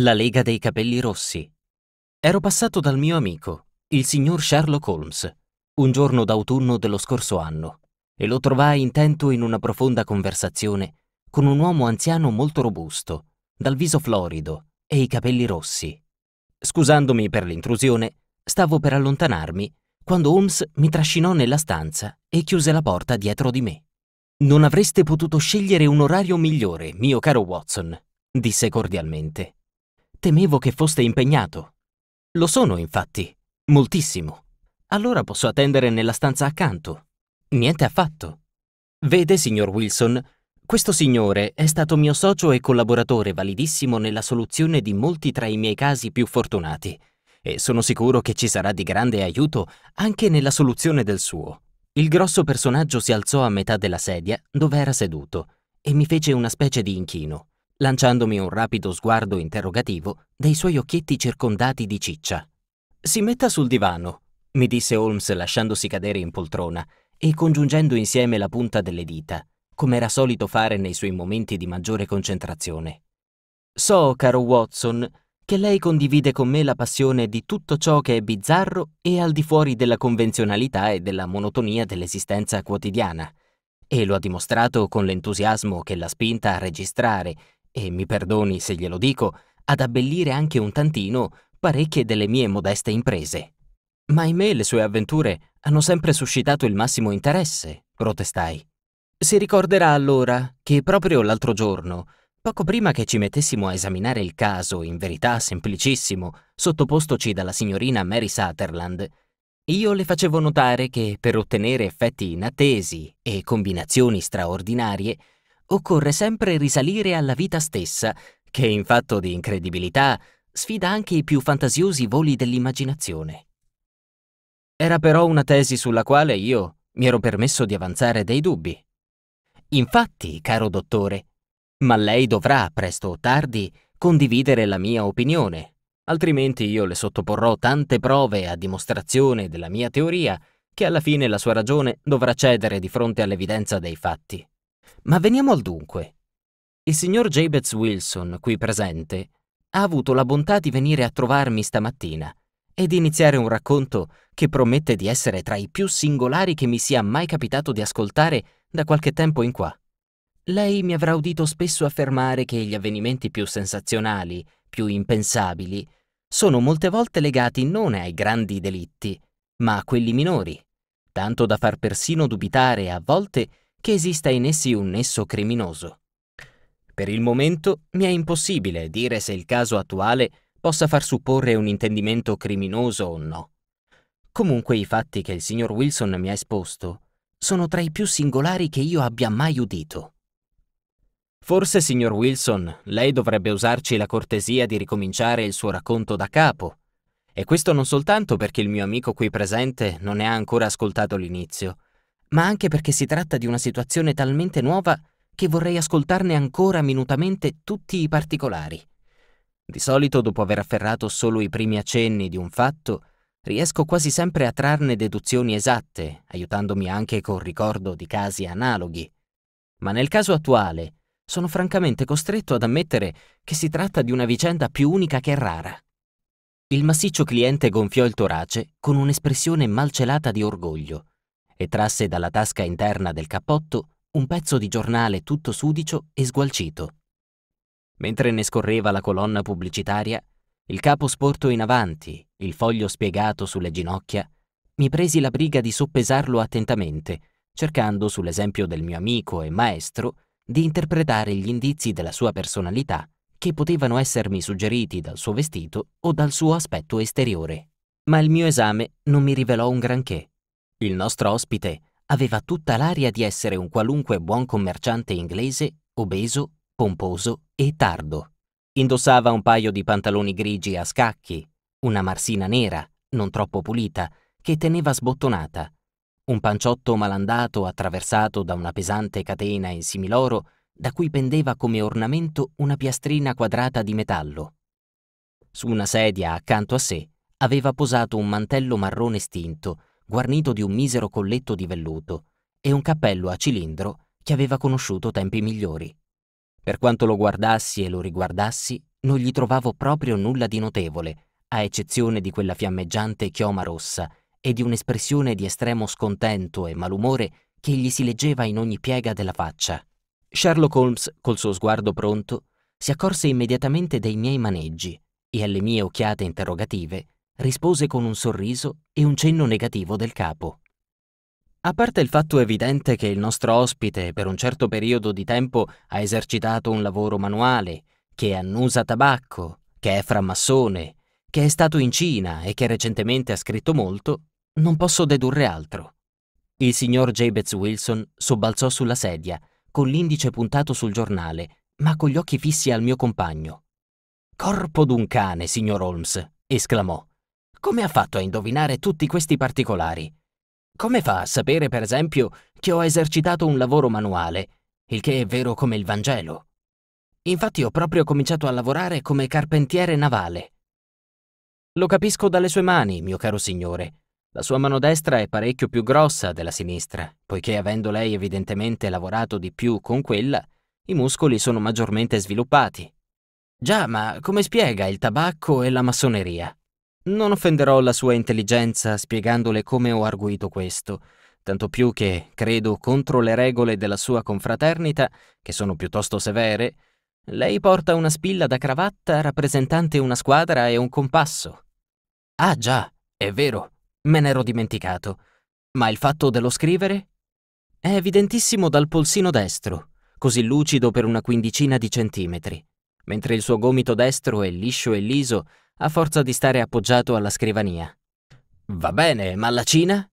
La Lega dei Capelli Rossi. Ero passato dal mio amico, il signor Sherlock Holmes, un giorno d'autunno dello scorso anno, e lo trovai intento in una profonda conversazione con un uomo anziano molto robusto, dal viso florido e i capelli rossi. Scusandomi per l'intrusione, stavo per allontanarmi quando Holmes mi trascinò nella stanza e chiuse la porta dietro di me. Non avreste potuto scegliere un orario migliore, mio caro Watson, disse cordialmente. Temevo che foste impegnato. Lo sono, infatti. Moltissimo. Allora posso attendere nella stanza accanto. Niente affatto. Vede, signor Wilson, questo signore è stato mio socio e collaboratore validissimo nella soluzione di molti tra i miei casi più fortunati e sono sicuro che ci sarà di grande aiuto anche nella soluzione del suo. Il grosso personaggio si alzò a metà della sedia dove era seduto e mi fece una specie di inchino lanciandomi un rapido sguardo interrogativo dai suoi occhietti circondati di ciccia. Si metta sul divano, mi disse Holmes lasciandosi cadere in poltrona e congiungendo insieme la punta delle dita, come era solito fare nei suoi momenti di maggiore concentrazione. So, caro Watson, che lei condivide con me la passione di tutto ciò che è bizzarro e al di fuori della convenzionalità e della monotonia dell'esistenza quotidiana, e lo ha dimostrato con l'entusiasmo che l'ha spinta a registrare e mi perdoni se glielo dico, ad abbellire anche un tantino parecchie delle mie modeste imprese. Ma ahimè le sue avventure hanno sempre suscitato il massimo interesse, protestai. Si ricorderà allora che proprio l'altro giorno, poco prima che ci mettessimo a esaminare il caso, in verità semplicissimo, sottopostoci dalla signorina Mary Sutherland, io le facevo notare che per ottenere effetti inattesi e combinazioni straordinarie occorre sempre risalire alla vita stessa, che in fatto di incredibilità sfida anche i più fantasiosi voli dell'immaginazione. Era però una tesi sulla quale io mi ero permesso di avanzare dei dubbi. Infatti, caro dottore, ma lei dovrà, presto o tardi, condividere la mia opinione, altrimenti io le sottoporrò tante prove a dimostrazione della mia teoria che alla fine la sua ragione dovrà cedere di fronte all'evidenza dei fatti. Ma veniamo al dunque. Il signor Jabez Wilson, qui presente, ha avuto la bontà di venire a trovarmi stamattina e di iniziare un racconto che promette di essere tra i più singolari che mi sia mai capitato di ascoltare da qualche tempo in qua. Lei mi avrà udito spesso affermare che gli avvenimenti più sensazionali, più impensabili, sono molte volte legati non ai grandi delitti, ma a quelli minori, tanto da far persino dubitare a volte che esista in essi un nesso criminoso. Per il momento mi è impossibile dire se il caso attuale possa far supporre un intendimento criminoso o no. Comunque i fatti che il signor Wilson mi ha esposto sono tra i più singolari che io abbia mai udito. Forse, signor Wilson, lei dovrebbe usarci la cortesia di ricominciare il suo racconto da capo. E questo non soltanto perché il mio amico qui presente non ne ha ancora ascoltato l'inizio, ma anche perché si tratta di una situazione talmente nuova che vorrei ascoltarne ancora minutamente tutti i particolari. Di solito, dopo aver afferrato solo i primi accenni di un fatto, riesco quasi sempre a trarne deduzioni esatte, aiutandomi anche col ricordo di casi analoghi. Ma nel caso attuale, sono francamente costretto ad ammettere che si tratta di una vicenda più unica che rara. Il massiccio cliente gonfiò il torace con un'espressione malcelata di orgoglio e trasse dalla tasca interna del cappotto un pezzo di giornale tutto sudicio e sgualcito. Mentre ne scorreva la colonna pubblicitaria, il capo sporto in avanti, il foglio spiegato sulle ginocchia, mi presi la briga di soppesarlo attentamente, cercando, sull'esempio del mio amico e maestro, di interpretare gli indizi della sua personalità che potevano essermi suggeriti dal suo vestito o dal suo aspetto esteriore. Ma il mio esame non mi rivelò un granché. Il nostro ospite aveva tutta l'aria di essere un qualunque buon commerciante inglese, obeso, pomposo e tardo. Indossava un paio di pantaloni grigi a scacchi, una marsina nera, non troppo pulita, che teneva sbottonata, un panciotto malandato attraversato da una pesante catena in similoro da cui pendeva come ornamento una piastrina quadrata di metallo. Su una sedia accanto a sé aveva posato un mantello marrone stinto guarnito di un misero colletto di velluto e un cappello a cilindro che aveva conosciuto tempi migliori. Per quanto lo guardassi e lo riguardassi, non gli trovavo proprio nulla di notevole, a eccezione di quella fiammeggiante chioma rossa e di un'espressione di estremo scontento e malumore che gli si leggeva in ogni piega della faccia. Sherlock Holmes, col suo sguardo pronto, si accorse immediatamente dei miei maneggi e alle mie occhiate interrogative rispose con un sorriso e un cenno negativo del capo. A parte il fatto evidente che il nostro ospite per un certo periodo di tempo ha esercitato un lavoro manuale, che annusa tabacco, che è frammassone, che è stato in Cina e che recentemente ha scritto molto, non posso dedurre altro. Il signor Jabez Wilson sobbalzò sulla sedia, con l'indice puntato sul giornale, ma con gli occhi fissi al mio compagno. Corpo d'un cane, signor Holmes, esclamò. Come ha fatto a indovinare tutti questi particolari? Come fa a sapere, per esempio, che ho esercitato un lavoro manuale, il che è vero come il Vangelo? Infatti ho proprio cominciato a lavorare come carpentiere navale. Lo capisco dalle sue mani, mio caro signore. La sua mano destra è parecchio più grossa della sinistra, poiché avendo lei evidentemente lavorato di più con quella, i muscoli sono maggiormente sviluppati. Già, ma come spiega il tabacco e la massoneria? Non offenderò la sua intelligenza spiegandole come ho arguito questo, tanto più che, credo, contro le regole della sua confraternita, che sono piuttosto severe, lei porta una spilla da cravatta rappresentante una squadra e un compasso. Ah già, è vero, me n'ero dimenticato. Ma il fatto dello scrivere? È evidentissimo dal polsino destro, così lucido per una quindicina di centimetri, mentre il suo gomito destro è liscio e liso a forza di stare appoggiato alla scrivania. Va bene, ma la Cina?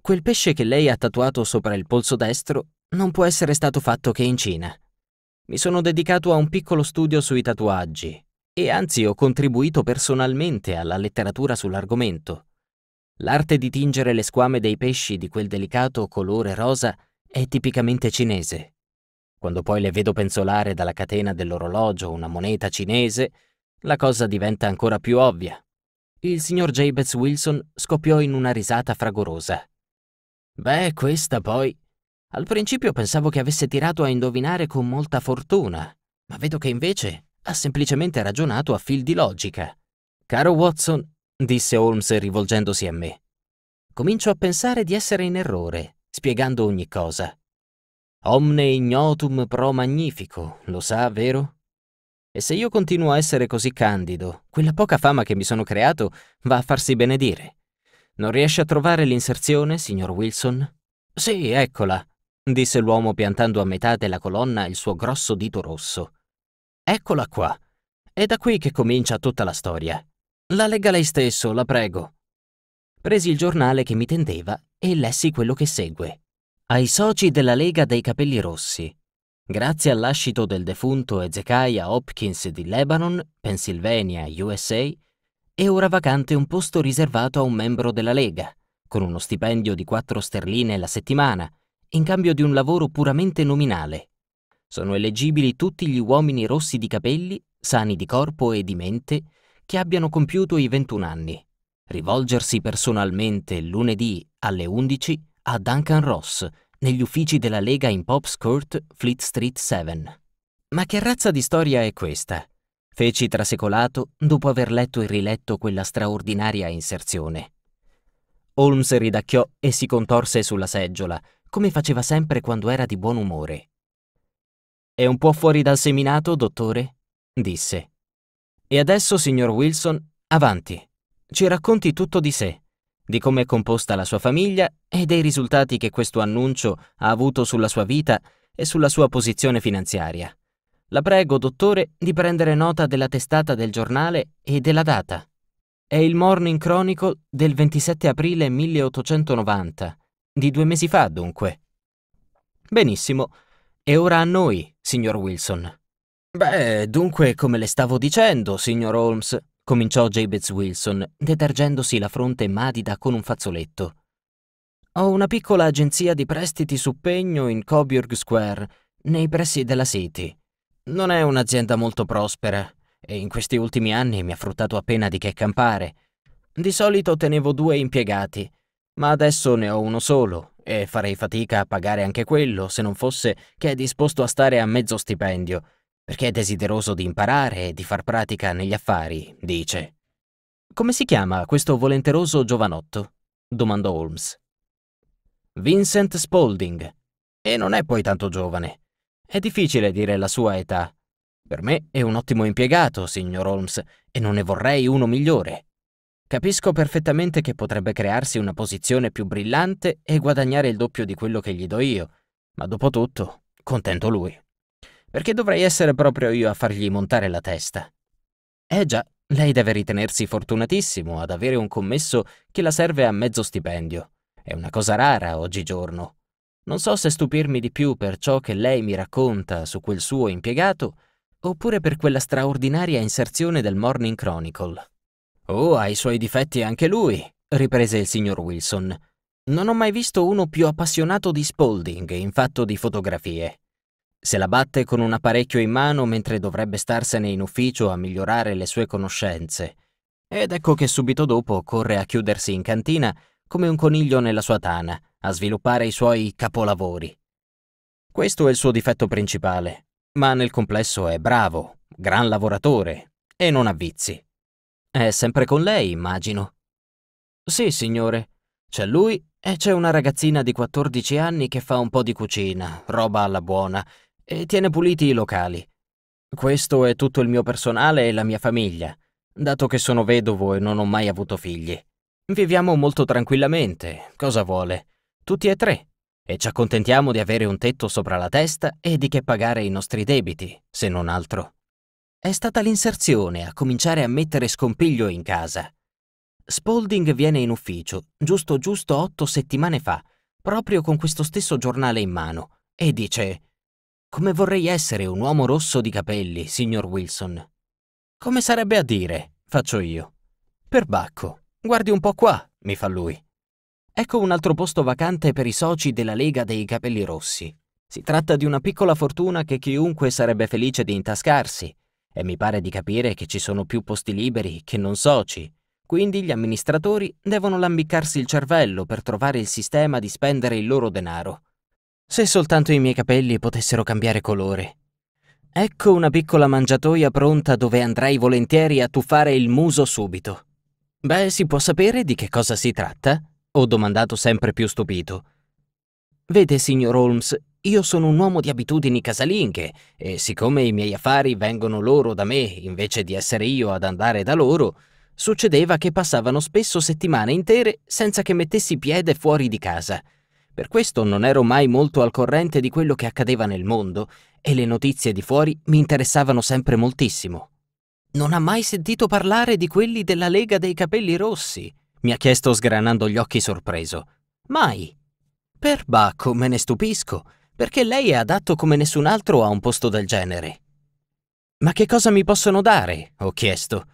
Quel pesce che lei ha tatuato sopra il polso destro non può essere stato fatto che in Cina. Mi sono dedicato a un piccolo studio sui tatuaggi e anzi ho contribuito personalmente alla letteratura sull'argomento. L'arte di tingere le squame dei pesci di quel delicato colore rosa è tipicamente cinese. Quando poi le vedo penzolare dalla catena dell'orologio una moneta cinese, la cosa diventa ancora più ovvia. Il signor Jabez Wilson scoppiò in una risata fragorosa. Beh, questa poi. Al principio pensavo che avesse tirato a indovinare con molta fortuna, ma vedo che invece ha semplicemente ragionato a fil di logica. Caro Watson, disse Holmes rivolgendosi a me, comincio a pensare di essere in errore, spiegando ogni cosa. Omne ignotum pro magnifico, lo sa, vero? E se io continuo a essere così candido, quella poca fama che mi sono creato va a farsi benedire. Non riesce a trovare l'inserzione, signor Wilson? Sì, eccola, disse l'uomo piantando a metà della colonna il suo grosso dito rosso. Eccola qua. È da qui che comincia tutta la storia. La legga lei stesso, la prego. Presi il giornale che mi tendeva e lessi quello che segue. Ai soci della Lega dei Capelli Rossi, Grazie all'ascito del defunto Ezekiah Hopkins di Lebanon, Pennsylvania, USA, è ora vacante un posto riservato a un membro della Lega, con uno stipendio di 4 sterline la settimana, in cambio di un lavoro puramente nominale. Sono eleggibili tutti gli uomini rossi di capelli, sani di corpo e di mente, che abbiano compiuto i 21 anni. Rivolgersi personalmente lunedì alle 11 a Duncan Ross, negli uffici della Lega in Pops Court, Fleet Street 7. Ma che razza di storia è questa? feci trasecolato dopo aver letto e riletto quella straordinaria inserzione. Holmes ridacchiò e si contorse sulla seggiola, come faceva sempre quando era di buon umore. È un po' fuori dal seminato, dottore? disse. E adesso, signor Wilson, avanti. Ci racconti tutto di sé di come è composta la sua famiglia e dei risultati che questo annuncio ha avuto sulla sua vita e sulla sua posizione finanziaria. La prego, dottore, di prendere nota della testata del giornale e della data. È il Morning Chronicle del 27 aprile 1890, di due mesi fa dunque. Benissimo. E ora a noi, signor Wilson. Beh, dunque, come le stavo dicendo, signor Holmes, cominciò Jabez Wilson, detergendosi la fronte madida con un fazzoletto. Ho una piccola agenzia di prestiti su pegno in Coburg Square, nei pressi della City. Non è un'azienda molto prospera e in questi ultimi anni mi ha fruttato appena di che campare. Di solito tenevo due impiegati, ma adesso ne ho uno solo e farei fatica a pagare anche quello se non fosse che è disposto a stare a mezzo stipendio perché è desideroso di imparare e di far pratica negli affari, dice. Come si chiama questo volenteroso giovanotto? domandò Holmes. Vincent Spaulding. E non è poi tanto giovane. È difficile dire la sua età. Per me è un ottimo impiegato, signor Holmes, e non ne vorrei uno migliore. Capisco perfettamente che potrebbe crearsi una posizione più brillante e guadagnare il doppio di quello che gli do io, ma dopo tutto, contento lui perché dovrei essere proprio io a fargli montare la testa. Eh già, lei deve ritenersi fortunatissimo ad avere un commesso che la serve a mezzo stipendio. È una cosa rara oggigiorno. Non so se stupirmi di più per ciò che lei mi racconta su quel suo impiegato, oppure per quella straordinaria inserzione del Morning Chronicle. Oh, ha i suoi difetti anche lui, riprese il signor Wilson. Non ho mai visto uno più appassionato di Spalding in fatto di fotografie. Se la batte con un apparecchio in mano mentre dovrebbe starsene in ufficio a migliorare le sue conoscenze. Ed ecco che subito dopo corre a chiudersi in cantina come un coniglio nella sua tana, a sviluppare i suoi capolavori. Questo è il suo difetto principale, ma nel complesso è bravo, gran lavoratore e non ha vizi. È sempre con lei, immagino. Sì, signore. C'è lui e c'è una ragazzina di 14 anni che fa un po' di cucina, roba alla buona, e tiene puliti i locali. Questo è tutto il mio personale e la mia famiglia, dato che sono vedovo e non ho mai avuto figli. Viviamo molto tranquillamente, cosa vuole? Tutti e tre. E ci accontentiamo di avere un tetto sopra la testa e di che pagare i nostri debiti, se non altro. È stata l'inserzione a cominciare a mettere scompiglio in casa. Spalding viene in ufficio, giusto giusto otto settimane fa, proprio con questo stesso giornale in mano, e dice come vorrei essere un uomo rosso di capelli, signor Wilson. Come sarebbe a dire, faccio io. Perbacco, guardi un po' qua, mi fa lui. Ecco un altro posto vacante per i soci della Lega dei Capelli Rossi. Si tratta di una piccola fortuna che chiunque sarebbe felice di intascarsi, e mi pare di capire che ci sono più posti liberi che non soci. Quindi gli amministratori devono lambicarsi il cervello per trovare il sistema di spendere il loro denaro. Se soltanto i miei capelli potessero cambiare colore. Ecco una piccola mangiatoia pronta dove andrei volentieri a tuffare il muso subito. Beh, si può sapere di che cosa si tratta? Ho domandato sempre più stupito. Vede, signor Holmes, io sono un uomo di abitudini casalinghe e siccome i miei affari vengono loro da me invece di essere io ad andare da loro, succedeva che passavano spesso settimane intere senza che mettessi piede fuori di casa. Per questo non ero mai molto al corrente di quello che accadeva nel mondo e le notizie di fuori mi interessavano sempre moltissimo. Non ha mai sentito parlare di quelli della Lega dei Capelli Rossi? mi ha chiesto sgranando gli occhi sorpreso. Mai. Per Bacco me ne stupisco, perché lei è adatto come nessun altro a un posto del genere. Ma che cosa mi possono dare? ho chiesto.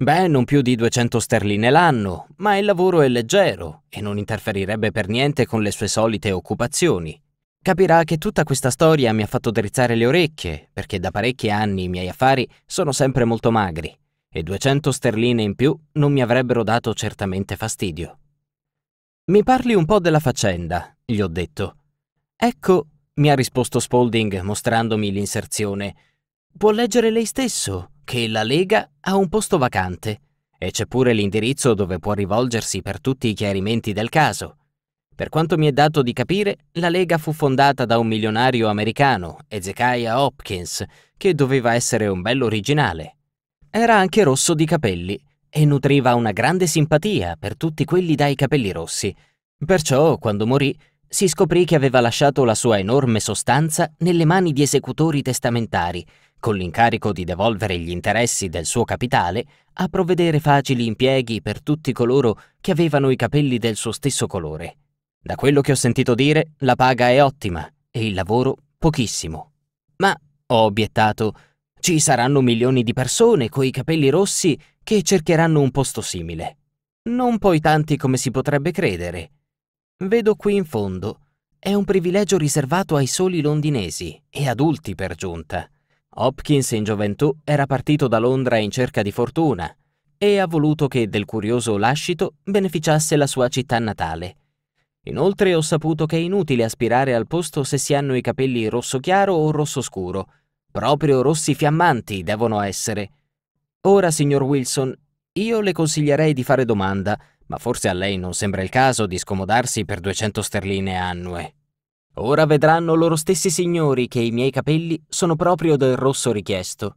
Beh, non più di 200 sterline l'anno, ma il lavoro è leggero e non interferirebbe per niente con le sue solite occupazioni. Capirà che tutta questa storia mi ha fatto drizzare le orecchie, perché da parecchi anni i miei affari sono sempre molto magri, e 200 sterline in più non mi avrebbero dato certamente fastidio. Mi parli un po' della faccenda, gli ho detto. Ecco, mi ha risposto Spalding mostrandomi l'inserzione. Può leggere lei stesso? che la Lega ha un posto vacante e c'è pure l'indirizzo dove può rivolgersi per tutti i chiarimenti del caso. Per quanto mi è dato di capire, la Lega fu fondata da un milionario americano, Ezekiah Hopkins, che doveva essere un bello originale. Era anche rosso di capelli e nutriva una grande simpatia per tutti quelli dai capelli rossi. Perciò, quando morì, si scoprì che aveva lasciato la sua enorme sostanza nelle mani di esecutori testamentari con l'incarico di devolvere gli interessi del suo capitale, a provvedere facili impieghi per tutti coloro che avevano i capelli del suo stesso colore. Da quello che ho sentito dire, la paga è ottima e il lavoro pochissimo. Ma, ho obiettato, ci saranno milioni di persone coi capelli rossi che cercheranno un posto simile. Non poi tanti come si potrebbe credere. Vedo qui in fondo, è un privilegio riservato ai soli londinesi e adulti per giunta. Hopkins in gioventù era partito da Londra in cerca di fortuna e ha voluto che del curioso lascito beneficiasse la sua città natale. Inoltre ho saputo che è inutile aspirare al posto se si hanno i capelli rosso chiaro o rosso scuro. Proprio rossi fiammanti devono essere. Ora, signor Wilson, io le consiglierei di fare domanda, ma forse a lei non sembra il caso di scomodarsi per 200 sterline annue. Ora vedranno loro stessi signori che i miei capelli sono proprio del rosso richiesto.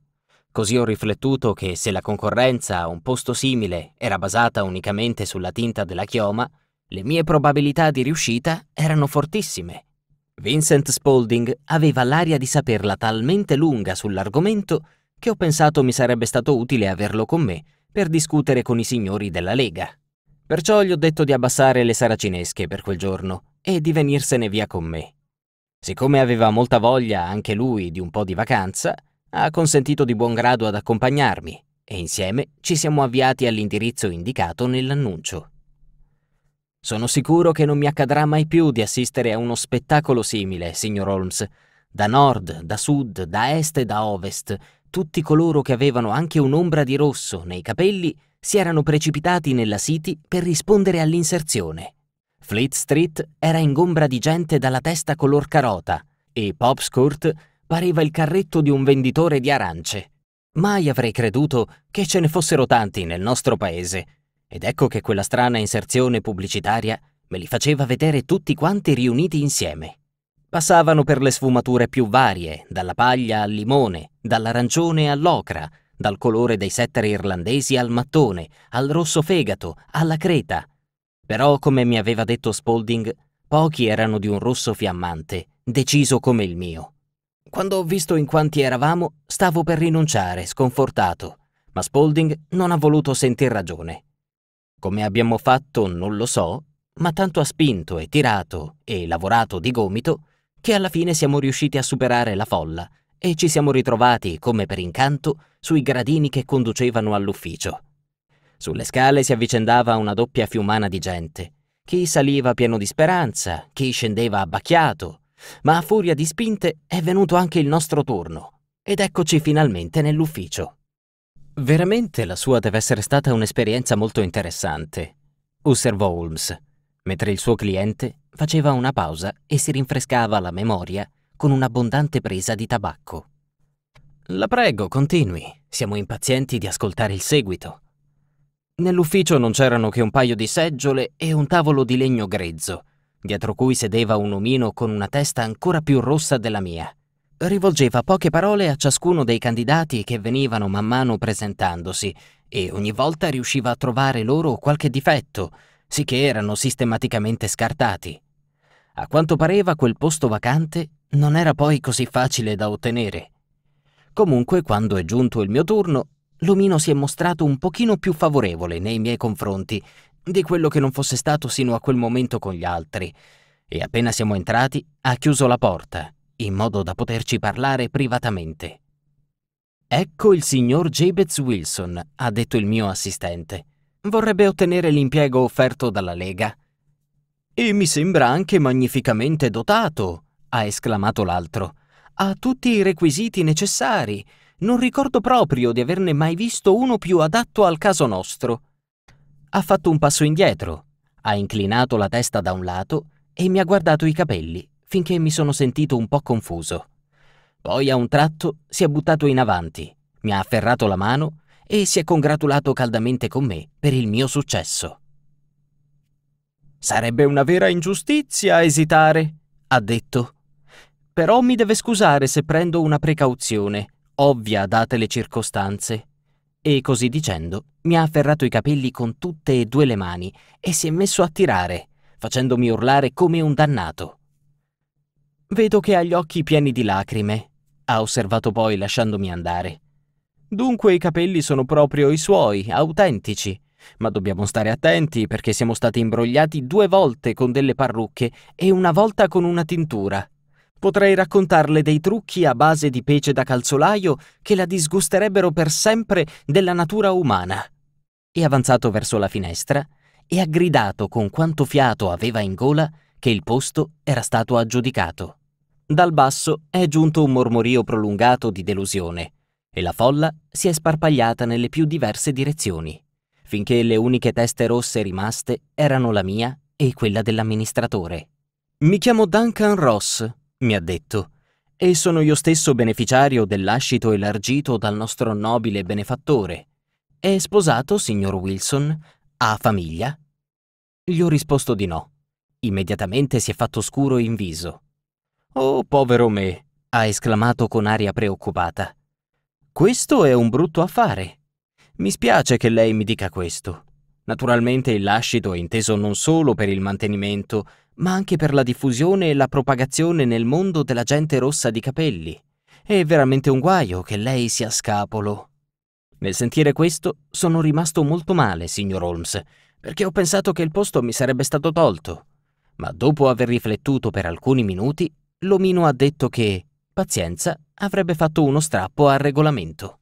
Così ho riflettuto che se la concorrenza a un posto simile era basata unicamente sulla tinta della chioma, le mie probabilità di riuscita erano fortissime. Vincent Spaulding aveva l'aria di saperla talmente lunga sull'argomento che ho pensato mi sarebbe stato utile averlo con me per discutere con i signori della Lega. Perciò gli ho detto di abbassare le saracinesche per quel giorno e di venirsene via con me. Siccome aveva molta voglia anche lui di un po' di vacanza, ha consentito di buon grado ad accompagnarmi e insieme ci siamo avviati all'indirizzo indicato nell'annuncio. Sono sicuro che non mi accadrà mai più di assistere a uno spettacolo simile, signor Holmes. Da nord, da sud, da est e da ovest, tutti coloro che avevano anche un'ombra di rosso nei capelli si erano precipitati nella City per rispondere all'inserzione. Fleet Street era ingombra di gente dalla testa color carota e Pop's Court pareva il carretto di un venditore di arance. Mai avrei creduto che ce ne fossero tanti nel nostro paese. Ed ecco che quella strana inserzione pubblicitaria me li faceva vedere tutti quanti riuniti insieme. Passavano per le sfumature più varie, dalla paglia al limone, dall'arancione all'ocra, dal colore dei setteri irlandesi al mattone, al rosso fegato, alla creta, però, come mi aveva detto Spalding, pochi erano di un rosso fiammante, deciso come il mio. Quando ho visto in quanti eravamo, stavo per rinunciare, sconfortato, ma Spalding non ha voluto sentir ragione. Come abbiamo fatto non lo so, ma tanto ha spinto e tirato e lavorato di gomito che alla fine siamo riusciti a superare la folla e ci siamo ritrovati, come per incanto, sui gradini che conducevano all'ufficio. Sulle scale si avvicendava una doppia fiumana di gente. Chi saliva pieno di speranza, chi scendeva abbacchiato. Ma a furia di spinte è venuto anche il nostro turno. Ed eccoci finalmente nell'ufficio. Veramente la sua deve essere stata un'esperienza molto interessante, osservò Holmes, mentre il suo cliente faceva una pausa e si rinfrescava la memoria con un'abbondante presa di tabacco. La prego, continui. Siamo impazienti di ascoltare il seguito. Nell'ufficio non c'erano che un paio di seggiole e un tavolo di legno grezzo, dietro cui sedeva un omino con una testa ancora più rossa della mia. Rivolgeva poche parole a ciascuno dei candidati che venivano man mano presentandosi e ogni volta riusciva a trovare loro qualche difetto, sicché erano sistematicamente scartati. A quanto pareva quel posto vacante non era poi così facile da ottenere. Comunque, quando è giunto il mio turno, l'omino si è mostrato un pochino più favorevole nei miei confronti di quello che non fosse stato sino a quel momento con gli altri, e appena siamo entrati ha chiuso la porta, in modo da poterci parlare privatamente. Ecco il signor Jabez Wilson, ha detto il mio assistente. Vorrebbe ottenere l'impiego offerto dalla Lega. E mi sembra anche magnificamente dotato, ha esclamato l'altro. Ha tutti i requisiti necessari non ricordo proprio di averne mai visto uno più adatto al caso nostro. Ha fatto un passo indietro, ha inclinato la testa da un lato e mi ha guardato i capelli, finché mi sono sentito un po' confuso. Poi a un tratto si è buttato in avanti, mi ha afferrato la mano e si è congratulato caldamente con me per il mio successo. Sarebbe una vera ingiustizia esitare, ha detto. Però mi deve scusare se prendo una precauzione ovvia date le circostanze, e così dicendo mi ha afferrato i capelli con tutte e due le mani e si è messo a tirare, facendomi urlare come un dannato. Vedo che ha gli occhi pieni di lacrime, ha osservato poi lasciandomi andare. Dunque i capelli sono proprio i suoi, autentici, ma dobbiamo stare attenti perché siamo stati imbrogliati due volte con delle parrucche e una volta con una tintura. Potrei raccontarle dei trucchi a base di pece da calzolaio che la disgusterebbero per sempre della natura umana. E avanzato verso la finestra e ha gridato con quanto fiato aveva in gola che il posto era stato aggiudicato. Dal basso è giunto un mormorio prolungato di delusione e la folla si è sparpagliata nelle più diverse direzioni, finché le uniche teste rosse rimaste erano la mia e quella dell'amministratore. Mi chiamo Duncan Ross, mi ha detto, e sono io stesso beneficiario dell'ascito elargito dal nostro nobile benefattore. È sposato, signor Wilson? Ha famiglia? Gli ho risposto di no. Immediatamente si è fatto scuro in viso. Oh, povero me, ha esclamato con aria preoccupata. Questo è un brutto affare. Mi spiace che lei mi dica questo. Naturalmente il lascito è inteso non solo per il mantenimento, ma anche per la diffusione e la propagazione nel mondo della gente rossa di capelli. È veramente un guaio che lei sia scapolo. Nel sentire questo sono rimasto molto male, signor Holmes, perché ho pensato che il posto mi sarebbe stato tolto. Ma dopo aver riflettuto per alcuni minuti, l'omino ha detto che, pazienza, avrebbe fatto uno strappo al regolamento.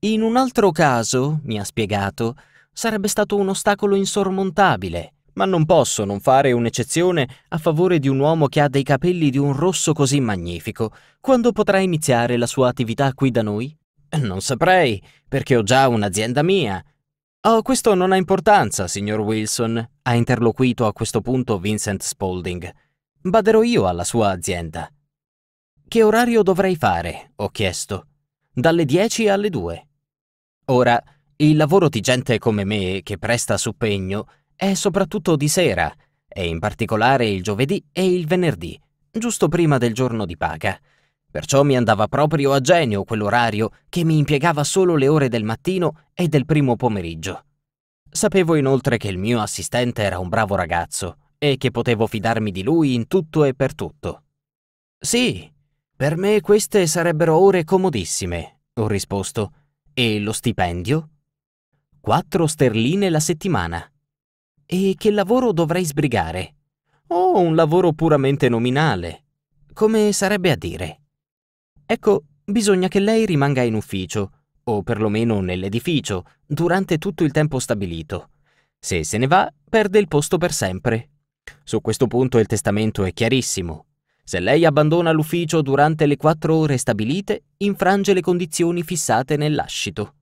In un altro caso, mi ha spiegato, sarebbe stato un ostacolo insormontabile, ma non posso non fare un'eccezione a favore di un uomo che ha dei capelli di un rosso così magnifico. Quando potrà iniziare la sua attività qui da noi? Non saprei, perché ho già un'azienda mia. Oh, questo non ha importanza, signor Wilson, ha interloquito a questo punto Vincent Spaulding. Baderò io alla sua azienda. Che orario dovrei fare? ho chiesto. Dalle 10 alle 2. Ora, il lavoro di gente come me, che presta suppegno, è soprattutto di sera, e in particolare il giovedì e il venerdì, giusto prima del giorno di paga. Perciò mi andava proprio a genio quell'orario che mi impiegava solo le ore del mattino e del primo pomeriggio. Sapevo inoltre che il mio assistente era un bravo ragazzo e che potevo fidarmi di lui in tutto e per tutto. Sì, per me queste sarebbero ore comodissime, ho risposto. E lo stipendio? Quattro sterline la settimana. E che lavoro dovrei sbrigare? O un lavoro puramente nominale? Come sarebbe a dire? Ecco, bisogna che lei rimanga in ufficio, o perlomeno nell'edificio, durante tutto il tempo stabilito. Se se ne va, perde il posto per sempre. Su questo punto il testamento è chiarissimo. Se lei abbandona l'ufficio durante le quattro ore stabilite, infrange le condizioni fissate nell'ascito.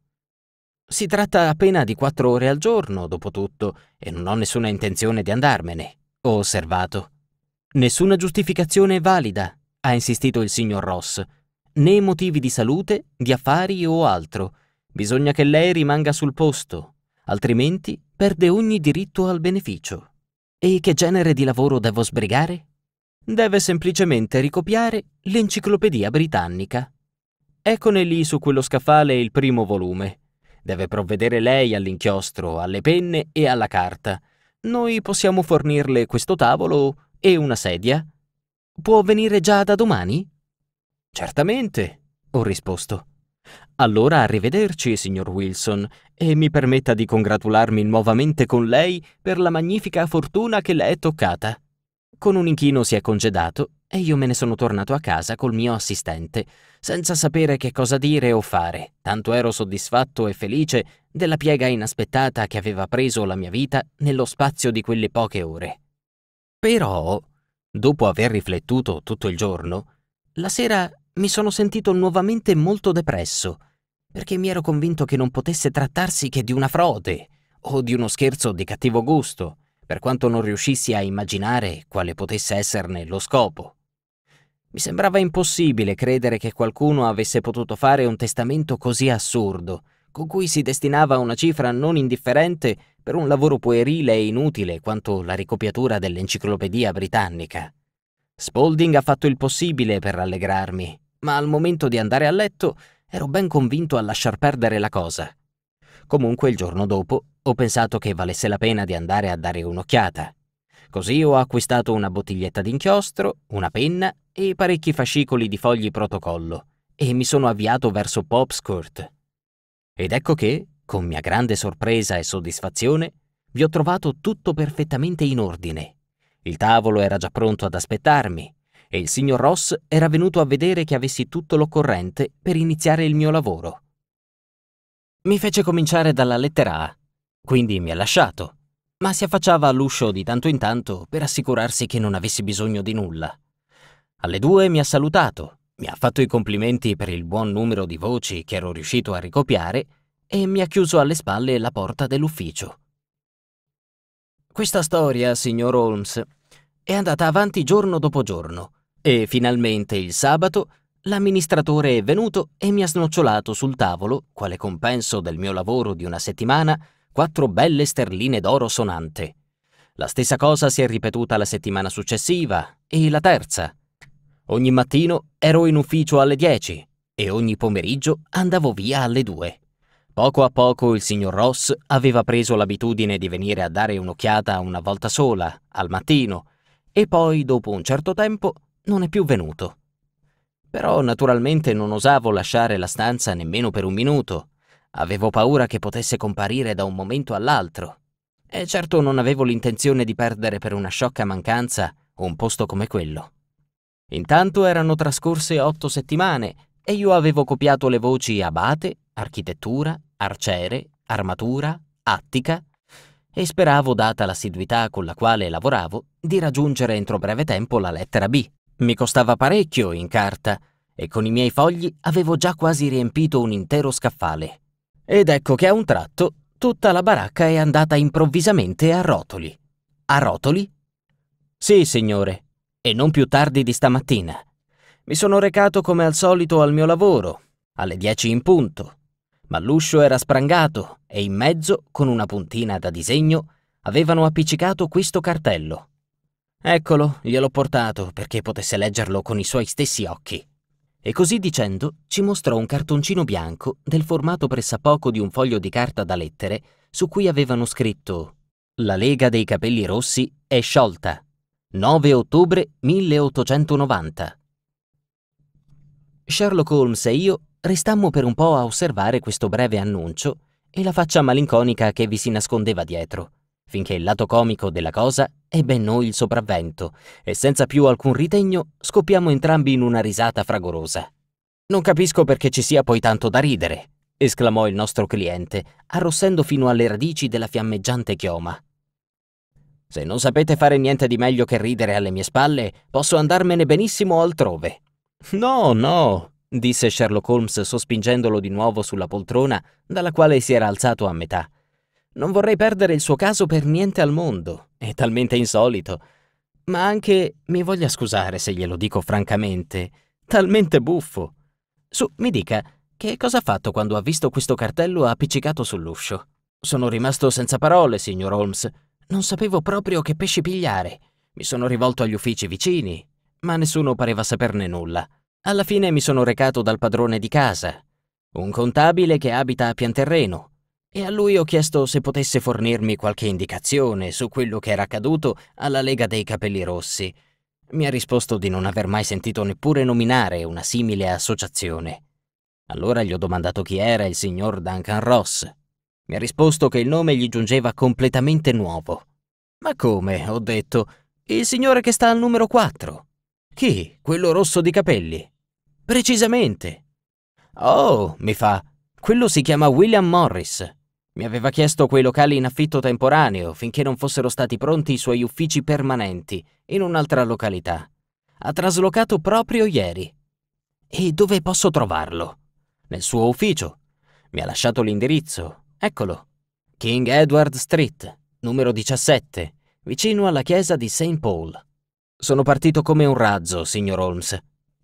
Si tratta appena di quattro ore al giorno, dopo tutto, e non ho nessuna intenzione di andarmene, ho osservato. Nessuna giustificazione è valida, ha insistito il signor Ross, né motivi di salute, di affari o altro. Bisogna che lei rimanga sul posto, altrimenti perde ogni diritto al beneficio. E che genere di lavoro devo sbrigare? Deve semplicemente ricopiare l'enciclopedia britannica. Eccone lì su quello scaffale il primo volume. Deve provvedere lei all'inchiostro, alle penne e alla carta. Noi possiamo fornirle questo tavolo e una sedia. Può venire già da domani? Certamente, ho risposto. Allora arrivederci, signor Wilson, e mi permetta di congratularmi nuovamente con lei per la magnifica fortuna che le è toccata. Con un inchino si è congedato e io me ne sono tornato a casa col mio assistente, senza sapere che cosa dire o fare, tanto ero soddisfatto e felice della piega inaspettata che aveva preso la mia vita nello spazio di quelle poche ore. Però, dopo aver riflettuto tutto il giorno, la sera mi sono sentito nuovamente molto depresso, perché mi ero convinto che non potesse trattarsi che di una frode o di uno scherzo di cattivo gusto, per quanto non riuscissi a immaginare quale potesse esserne lo scopo. Mi sembrava impossibile credere che qualcuno avesse potuto fare un testamento così assurdo, con cui si destinava una cifra non indifferente per un lavoro puerile e inutile quanto la ricopiatura dell'enciclopedia britannica. Spalding ha fatto il possibile per rallegrarmi, ma al momento di andare a letto ero ben convinto a lasciar perdere la cosa. Comunque il giorno dopo ho pensato che valesse la pena di andare a dare un'occhiata. Così ho acquistato una bottiglietta d'inchiostro, una penna e parecchi fascicoli di fogli protocollo e mi sono avviato verso Popscourt. Ed ecco che, con mia grande sorpresa e soddisfazione, vi ho trovato tutto perfettamente in ordine. Il tavolo era già pronto ad aspettarmi e il signor Ross era venuto a vedere che avessi tutto l'occorrente per iniziare il mio lavoro. Mi fece cominciare dalla lettera A, quindi mi ha lasciato ma si affacciava all'uscio di tanto in tanto per assicurarsi che non avessi bisogno di nulla. Alle due mi ha salutato, mi ha fatto i complimenti per il buon numero di voci che ero riuscito a ricopiare e mi ha chiuso alle spalle la porta dell'ufficio. Questa storia, signor Holmes, è andata avanti giorno dopo giorno e finalmente il sabato l'amministratore è venuto e mi ha snocciolato sul tavolo, quale compenso del mio lavoro di una settimana, quattro belle sterline d'oro sonante. La stessa cosa si è ripetuta la settimana successiva e la terza. Ogni mattino ero in ufficio alle 10 e ogni pomeriggio andavo via alle 2. Poco a poco il signor Ross aveva preso l'abitudine di venire a dare un'occhiata una volta sola, al mattino, e poi, dopo un certo tempo, non è più venuto. Però naturalmente non osavo lasciare la stanza nemmeno per un minuto, Avevo paura che potesse comparire da un momento all'altro. E certo non avevo l'intenzione di perdere per una sciocca mancanza un posto come quello. Intanto erano trascorse otto settimane e io avevo copiato le voci abate, architettura, arciere, armatura, attica e speravo, data l'assiduità con la quale lavoravo, di raggiungere entro breve tempo la lettera B. Mi costava parecchio in carta e con i miei fogli avevo già quasi riempito un intero scaffale. Ed ecco che a un tratto tutta la baracca è andata improvvisamente a rotoli. A rotoli? Sì, signore, e non più tardi di stamattina. Mi sono recato come al solito al mio lavoro, alle dieci in punto, ma l'uscio era sprangato e in mezzo, con una puntina da disegno, avevano appiccicato questo cartello. Eccolo, gliel'ho portato perché potesse leggerlo con i suoi stessi occhi e così dicendo ci mostrò un cartoncino bianco del formato pressappoco di un foglio di carta da lettere su cui avevano scritto La Lega dei Capelli Rossi è sciolta. 9 ottobre 1890. Sherlock Holmes e io restammo per un po' a osservare questo breve annuncio e la faccia malinconica che vi si nascondeva dietro finché il lato comico della cosa ebbe noi il sopravvento e senza più alcun ritegno scoppiamo entrambi in una risata fragorosa. Non capisco perché ci sia poi tanto da ridere, esclamò il nostro cliente, arrossendo fino alle radici della fiammeggiante chioma. Se non sapete fare niente di meglio che ridere alle mie spalle, posso andarmene benissimo altrove. No, no, disse Sherlock Holmes sospingendolo di nuovo sulla poltrona dalla quale si era alzato a metà non vorrei perdere il suo caso per niente al mondo, è talmente insolito. Ma anche mi voglia scusare se glielo dico francamente, talmente buffo. Su, mi dica, che cosa ha fatto quando ha visto questo cartello appiccicato sull'uscio? Sono rimasto senza parole, signor Holmes. Non sapevo proprio che pesci pigliare. Mi sono rivolto agli uffici vicini, ma nessuno pareva saperne nulla. Alla fine mi sono recato dal padrone di casa, un contabile che abita a pianterreno, e a lui ho chiesto se potesse fornirmi qualche indicazione su quello che era accaduto alla Lega dei Capelli Rossi. Mi ha risposto di non aver mai sentito neppure nominare una simile associazione. Allora gli ho domandato chi era il signor Duncan Ross. Mi ha risposto che il nome gli giungeva completamente nuovo. Ma come? ho detto. Il signore che sta al numero 4. Chi? Quello rosso di capelli. Precisamente. Oh, mi fa. Quello si chiama William Morris. Mi aveva chiesto quei locali in affitto temporaneo finché non fossero stati pronti i suoi uffici permanenti in un'altra località. Ha traslocato proprio ieri. E dove posso trovarlo? Nel suo ufficio. Mi ha lasciato l'indirizzo. Eccolo. King Edward Street, numero 17, vicino alla chiesa di St. Paul. Sono partito come un razzo, signor Holmes,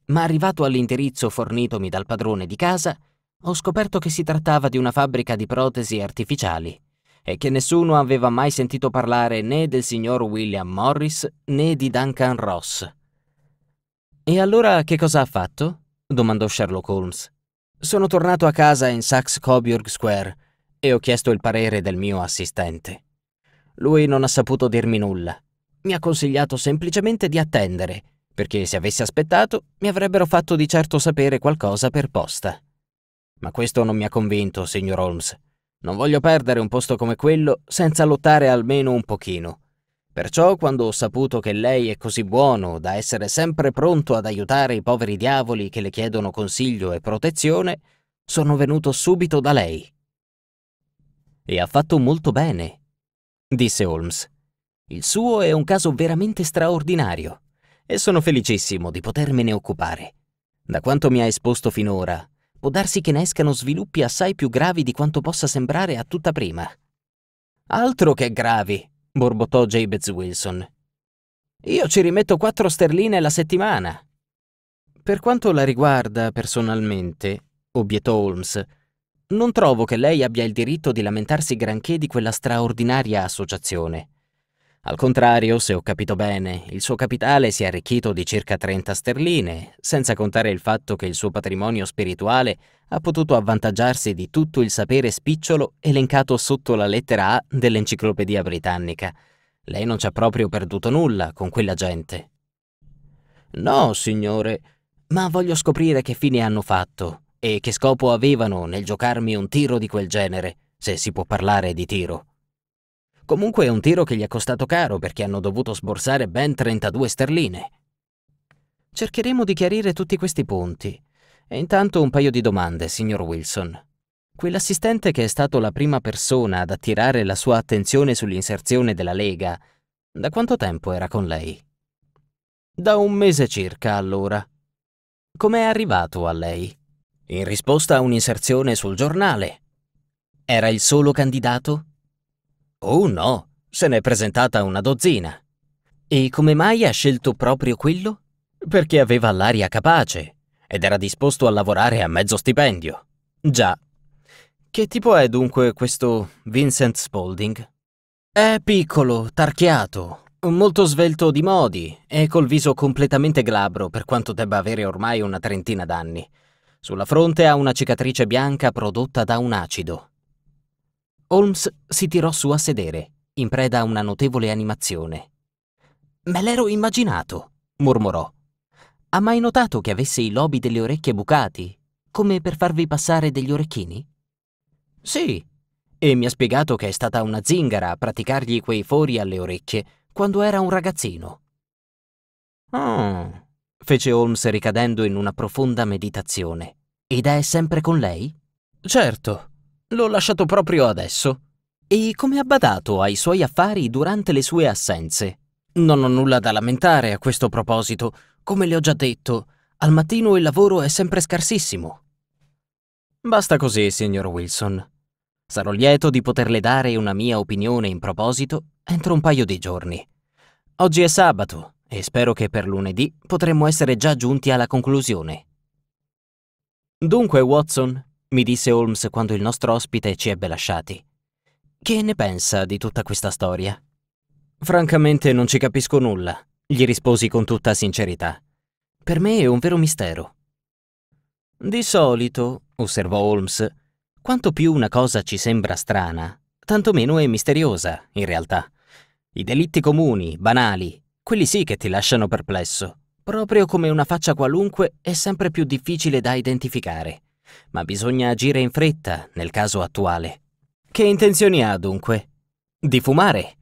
ma arrivato all'indirizzo fornitomi dal padrone di casa, ho scoperto che si trattava di una fabbrica di protesi artificiali e che nessuno aveva mai sentito parlare né del signor William Morris né di Duncan Ross. E allora che cosa ha fatto? domandò Sherlock Holmes. Sono tornato a casa in Saxe Coburg Square e ho chiesto il parere del mio assistente. Lui non ha saputo dirmi nulla. Mi ha consigliato semplicemente di attendere, perché se avessi aspettato mi avrebbero fatto di certo sapere qualcosa per posta. Ma questo non mi ha convinto, signor Holmes. Non voglio perdere un posto come quello senza lottare almeno un pochino. Perciò quando ho saputo che lei è così buono da essere sempre pronto ad aiutare i poveri diavoli che le chiedono consiglio e protezione, sono venuto subito da lei. E ha fatto molto bene, disse Holmes. Il suo è un caso veramente straordinario e sono felicissimo di potermene occupare. Da quanto mi ha esposto finora, può darsi che ne escano sviluppi assai più gravi di quanto possa sembrare a tutta prima. Altro che gravi, borbottò Jabez Wilson. Io ci rimetto quattro sterline la settimana. Per quanto la riguarda personalmente, obiettò Holmes, non trovo che lei abbia il diritto di lamentarsi granché di quella straordinaria associazione. Al contrario, se ho capito bene, il suo capitale si è arricchito di circa 30 sterline, senza contare il fatto che il suo patrimonio spirituale ha potuto avvantaggiarsi di tutto il sapere spicciolo elencato sotto la lettera A dell'enciclopedia britannica. Lei non ci ha proprio perduto nulla con quella gente. No, signore, ma voglio scoprire che fine hanno fatto e che scopo avevano nel giocarmi un tiro di quel genere, se si può parlare di tiro. Comunque è un tiro che gli è costato caro perché hanno dovuto sborsare ben 32 sterline. Cercheremo di chiarire tutti questi punti. E intanto un paio di domande, signor Wilson. Quell'assistente che è stato la prima persona ad attirare la sua attenzione sull'inserzione della Lega, da quanto tempo era con lei? Da un mese circa, allora. Com'è arrivato a lei? In risposta a un'inserzione sul giornale. Era il solo candidato? Oh no, se n'è presentata una dozzina. E come mai ha scelto proprio quello? Perché aveva l'aria capace ed era disposto a lavorare a mezzo stipendio. Già. Che tipo è dunque questo Vincent Spaulding? È piccolo, tarchiato, molto svelto di modi e col viso completamente glabro per quanto debba avere ormai una trentina d'anni. Sulla fronte ha una cicatrice bianca prodotta da un acido. Holmes si tirò su a sedere, in preda a una notevole animazione. Me l'ero immaginato, mormorò. Ha mai notato che avesse i lobi delle orecchie bucati, come per farvi passare degli orecchini? Sì, e mi ha spiegato che è stata una zingara a praticargli quei fori alle orecchie quando era un ragazzino. Oh, fece Holmes ricadendo in una profonda meditazione. Ed è sempre con lei? Certo, L'ho lasciato proprio adesso. E come ha badato ai suoi affari durante le sue assenze? Non ho nulla da lamentare a questo proposito. Come le ho già detto, al mattino il lavoro è sempre scarsissimo. Basta così, signor Wilson. Sarò lieto di poterle dare una mia opinione in proposito entro un paio di giorni. Oggi è sabato e spero che per lunedì potremmo essere già giunti alla conclusione. Dunque, Watson, mi disse Holmes quando il nostro ospite ci ebbe lasciati. Che ne pensa di tutta questa storia? Francamente non ci capisco nulla, gli risposi con tutta sincerità. Per me è un vero mistero. Di solito, osservò Holmes, quanto più una cosa ci sembra strana, tanto meno è misteriosa, in realtà. I delitti comuni, banali, quelli sì che ti lasciano perplesso. Proprio come una faccia qualunque è sempre più difficile da identificare ma bisogna agire in fretta nel caso attuale. Che intenzioni ha dunque? Di fumare.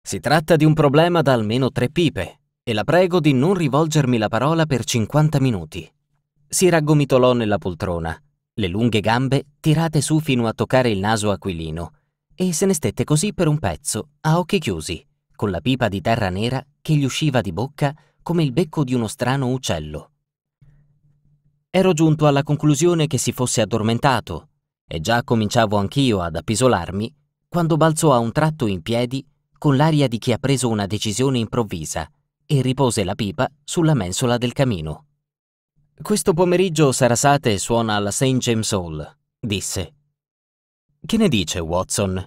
Si tratta di un problema da almeno tre pipe e la prego di non rivolgermi la parola per 50 minuti. Si raggomitolò nella poltrona, le lunghe gambe tirate su fino a toccare il naso aquilino, e se ne stette così per un pezzo, a occhi chiusi, con la pipa di terra nera che gli usciva di bocca come il becco di uno strano uccello. Ero giunto alla conclusione che si fosse addormentato e già cominciavo anch'io ad appisolarmi quando balzò a un tratto in piedi con l'aria di chi ha preso una decisione improvvisa e ripose la pipa sulla mensola del camino. Questo pomeriggio Sarasate suona alla St. James Hall, disse. Che ne dice Watson?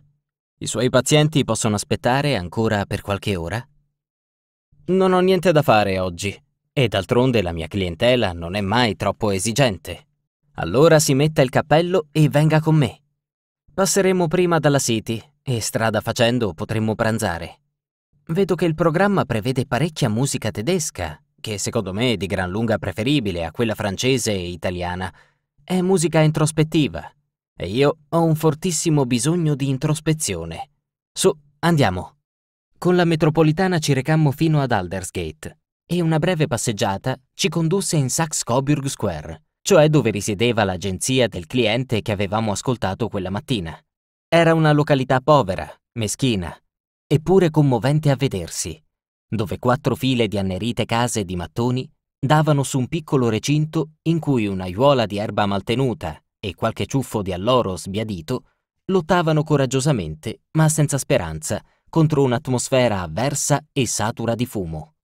I suoi pazienti possono aspettare ancora per qualche ora? Non ho niente da fare oggi, e d'altronde la mia clientela non è mai troppo esigente. Allora si metta il cappello e venga con me. Passeremo prima dalla City e strada facendo potremmo pranzare. Vedo che il programma prevede parecchia musica tedesca, che secondo me è di gran lunga preferibile a quella francese e italiana. È musica introspettiva e io ho un fortissimo bisogno di introspezione. Su, andiamo. Con la metropolitana ci recammo fino ad Aldersgate, e una breve passeggiata ci condusse in Saxe Coburg Square, cioè dove risiedeva l'agenzia del cliente che avevamo ascoltato quella mattina. Era una località povera, meschina, eppure commovente a vedersi, dove quattro file di annerite case di mattoni davano su un piccolo recinto in cui un'aiuola di erba maltenuta e qualche ciuffo di alloro sbiadito lottavano coraggiosamente, ma senza speranza, contro un'atmosfera avversa e satura di fumo.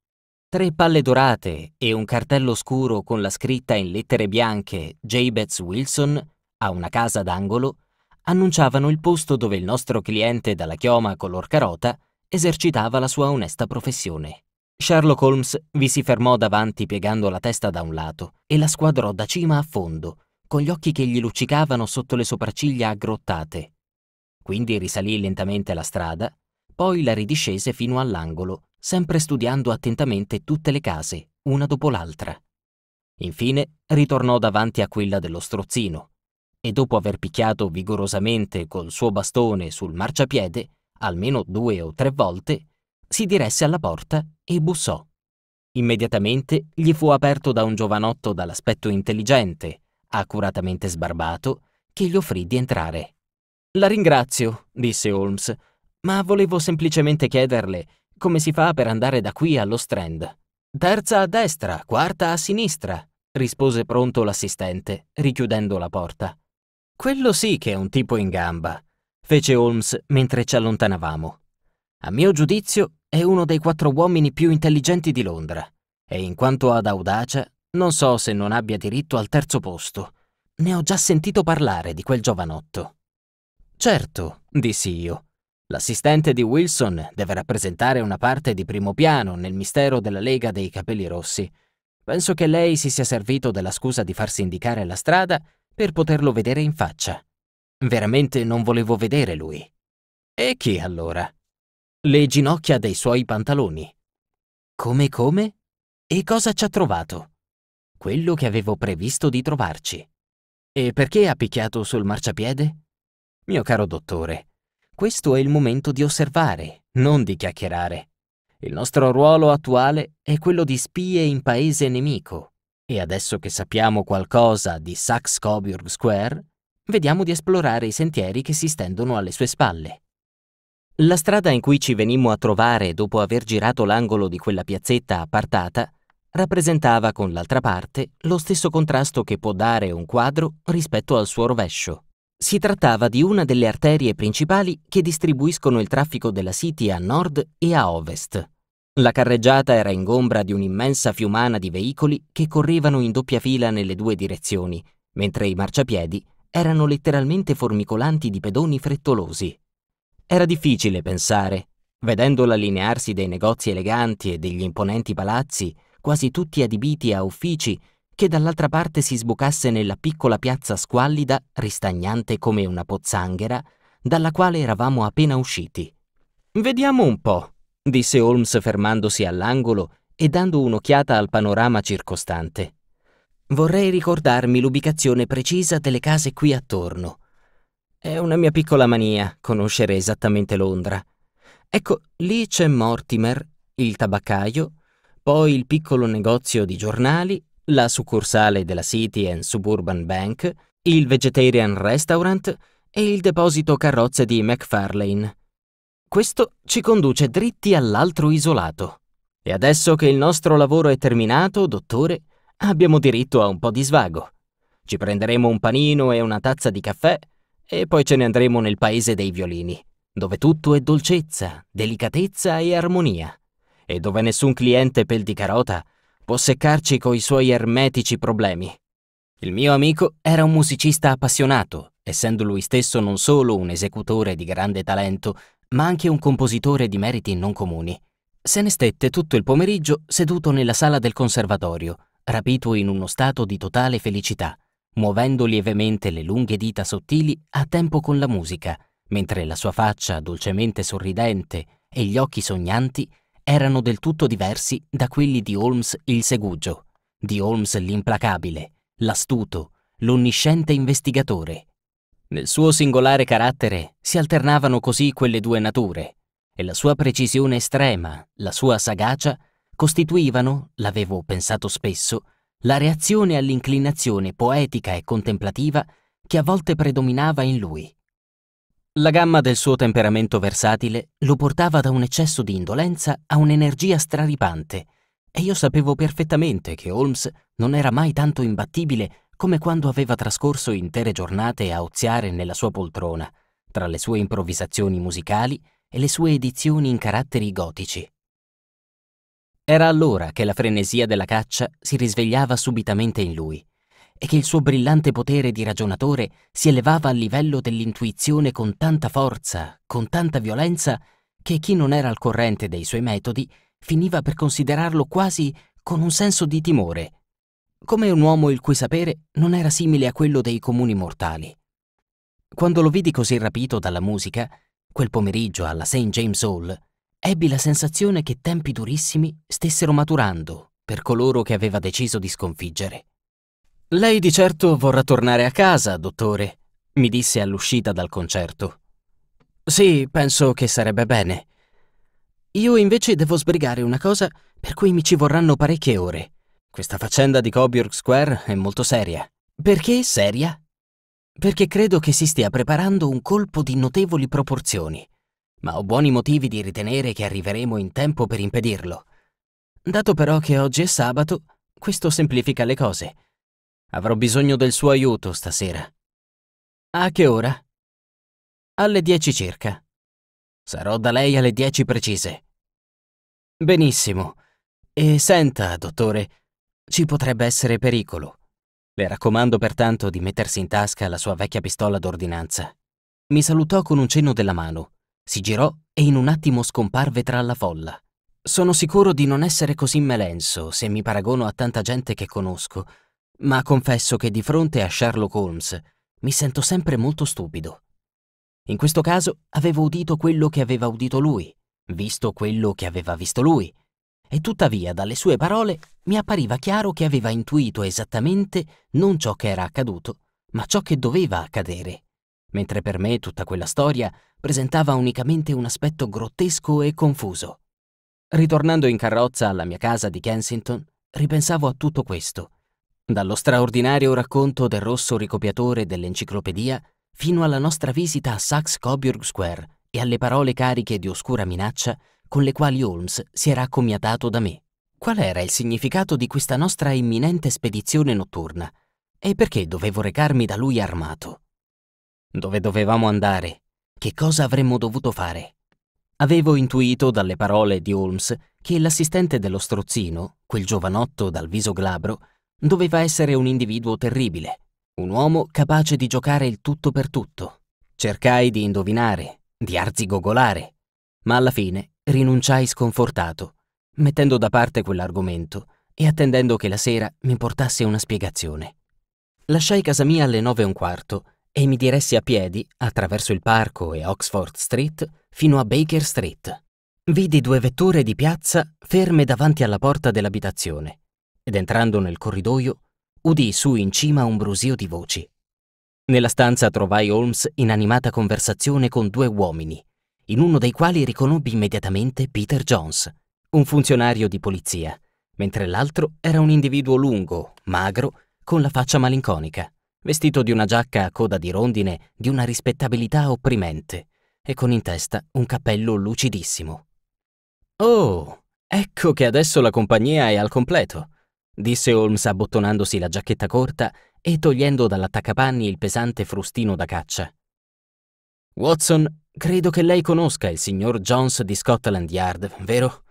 Tre palle dorate e un cartello scuro con la scritta in lettere bianche Jabez Wilson, a una casa d'angolo, annunciavano il posto dove il nostro cliente dalla chioma color carota esercitava la sua onesta professione. Sherlock Holmes vi si fermò davanti piegando la testa da un lato e la squadrò da cima a fondo, con gli occhi che gli luccicavano sotto le sopracciglia aggrottate. Quindi risalì lentamente la strada, poi la ridiscese fino all'angolo sempre studiando attentamente tutte le case, una dopo l'altra. Infine ritornò davanti a quella dello strozzino e dopo aver picchiato vigorosamente col suo bastone sul marciapiede almeno due o tre volte, si diresse alla porta e bussò. Immediatamente gli fu aperto da un giovanotto dall'aspetto intelligente, accuratamente sbarbato, che gli offrì di entrare. La ringrazio, disse Holmes, ma volevo semplicemente chiederle come si fa per andare da qui allo strand? Terza a destra, quarta a sinistra, rispose pronto l'assistente, richiudendo la porta. Quello sì che è un tipo in gamba, fece Holmes mentre ci allontanavamo. A mio giudizio è uno dei quattro uomini più intelligenti di Londra e in quanto ad audacia non so se non abbia diritto al terzo posto. Ne ho già sentito parlare di quel giovanotto. Certo, dissi io, L'assistente di Wilson deve rappresentare una parte di primo piano nel mistero della Lega dei Capelli Rossi. Penso che lei si sia servito della scusa di farsi indicare la strada per poterlo vedere in faccia. Veramente non volevo vedere lui. E chi allora? Le ginocchia dei suoi pantaloni. Come come? E cosa ci ha trovato? Quello che avevo previsto di trovarci. E perché ha picchiato sul marciapiede? Mio caro dottore, questo è il momento di osservare, non di chiacchierare. Il nostro ruolo attuale è quello di spie in paese nemico. E adesso che sappiamo qualcosa di Saxe-Coburg Square, vediamo di esplorare i sentieri che si stendono alle sue spalle. La strada in cui ci venimmo a trovare dopo aver girato l'angolo di quella piazzetta appartata rappresentava con l'altra parte lo stesso contrasto che può dare un quadro rispetto al suo rovescio. Si trattava di una delle arterie principali che distribuiscono il traffico della City a nord e a ovest. La carreggiata era ingombra di un'immensa fiumana di veicoli che correvano in doppia fila nelle due direzioni, mentre i marciapiedi erano letteralmente formicolanti di pedoni frettolosi. Era difficile pensare, vedendo l'allinearsi dei negozi eleganti e degli imponenti palazzi, quasi tutti adibiti a uffici che dall'altra parte si sbucasse nella piccola piazza squallida, ristagnante come una pozzanghera, dalla quale eravamo appena usciti. Vediamo un po', disse Holmes fermandosi all'angolo e dando un'occhiata al panorama circostante. Vorrei ricordarmi l'ubicazione precisa delle case qui attorno. È una mia piccola mania conoscere esattamente Londra. Ecco, lì c'è Mortimer, il tabaccaio, poi il piccolo negozio di giornali la succursale della City and Suburban Bank, il Vegetarian Restaurant e il deposito carrozze di McFarlane. Questo ci conduce dritti all'altro isolato. E adesso che il nostro lavoro è terminato, dottore, abbiamo diritto a un po' di svago. Ci prenderemo un panino e una tazza di caffè e poi ce ne andremo nel paese dei violini, dove tutto è dolcezza, delicatezza e armonia, e dove nessun cliente pel di carota può seccarci coi suoi ermetici problemi. Il mio amico era un musicista appassionato, essendo lui stesso non solo un esecutore di grande talento, ma anche un compositore di meriti non comuni. Se ne stette tutto il pomeriggio seduto nella sala del conservatorio, rapito in uno stato di totale felicità, muovendo lievemente le lunghe dita sottili a tempo con la musica, mentre la sua faccia dolcemente sorridente e gli occhi sognanti erano del tutto diversi da quelli di Holmes il segugio, di Holmes l'implacabile, l'astuto, l'onnisciente investigatore. Nel suo singolare carattere si alternavano così quelle due nature, e la sua precisione estrema, la sua sagacia, costituivano, l'avevo pensato spesso, la reazione all'inclinazione poetica e contemplativa che a volte predominava in lui. La gamma del suo temperamento versatile lo portava da un eccesso di indolenza a un'energia straripante, e io sapevo perfettamente che Holmes non era mai tanto imbattibile come quando aveva trascorso intere giornate a oziare nella sua poltrona, tra le sue improvvisazioni musicali e le sue edizioni in caratteri gotici. Era allora che la frenesia della caccia si risvegliava subitamente in lui e che il suo brillante potere di ragionatore si elevava al livello dell'intuizione con tanta forza, con tanta violenza, che chi non era al corrente dei suoi metodi finiva per considerarlo quasi con un senso di timore, come un uomo il cui sapere non era simile a quello dei comuni mortali. Quando lo vidi così rapito dalla musica, quel pomeriggio alla St. James Hall, ebbi la sensazione che tempi durissimi stessero maturando per coloro che aveva deciso di sconfiggere. Lei di certo vorrà tornare a casa, dottore, mi disse all'uscita dal concerto. Sì, penso che sarebbe bene. Io invece devo sbrigare una cosa per cui mi ci vorranno parecchie ore. Questa faccenda di Coburg Square è molto seria. Perché seria? Perché credo che si stia preparando un colpo di notevoli proporzioni, ma ho buoni motivi di ritenere che arriveremo in tempo per impedirlo. Dato però che oggi è sabato, questo semplifica le cose. Avrò bisogno del suo aiuto stasera. A che ora? Alle 10 circa. Sarò da lei alle 10 precise. Benissimo. E senta, dottore, ci potrebbe essere pericolo. Le raccomando pertanto di mettersi in tasca la sua vecchia pistola d'ordinanza. Mi salutò con un cenno della mano, si girò e in un attimo scomparve tra la folla. Sono sicuro di non essere così melenso se mi paragono a tanta gente che conosco, ma confesso che di fronte a Sherlock Holmes mi sento sempre molto stupido. In questo caso avevo udito quello che aveva udito lui, visto quello che aveva visto lui, e tuttavia dalle sue parole mi appariva chiaro che aveva intuito esattamente non ciò che era accaduto, ma ciò che doveva accadere, mentre per me tutta quella storia presentava unicamente un aspetto grottesco e confuso. Ritornando in carrozza alla mia casa di Kensington, ripensavo a tutto questo dallo straordinario racconto del rosso ricopiatore dell'enciclopedia fino alla nostra visita a Saxe-Coburg Square e alle parole cariche di oscura minaccia con le quali Holmes si era accomiatato da me. Qual era il significato di questa nostra imminente spedizione notturna? E perché dovevo recarmi da lui armato? Dove dovevamo andare? Che cosa avremmo dovuto fare? Avevo intuito dalle parole di Holmes che l'assistente dello strozzino, quel giovanotto dal viso glabro, Doveva essere un individuo terribile, un uomo capace di giocare il tutto per tutto. Cercai di indovinare, di arzigogolare, ma alla fine rinunciai sconfortato, mettendo da parte quell'argomento e attendendo che la sera mi portasse una spiegazione. Lasciai casa mia alle nove e un quarto e mi diressi a piedi, attraverso il parco e Oxford Street, fino a Baker Street. Vidi due vetture di piazza ferme davanti alla porta dell'abitazione ed entrando nel corridoio, udì su in cima un brusio di voci. Nella stanza trovai Holmes in animata conversazione con due uomini, in uno dei quali riconobbi immediatamente Peter Jones, un funzionario di polizia, mentre l'altro era un individuo lungo, magro, con la faccia malinconica, vestito di una giacca a coda di rondine di una rispettabilità opprimente e con in testa un cappello lucidissimo. Oh, ecco che adesso la compagnia è al completo, disse Holmes abbottonandosi la giacchetta corta e togliendo dall'attaccapanni il pesante frustino da caccia. Watson, credo che lei conosca il signor Jones di Scotland Yard, vero?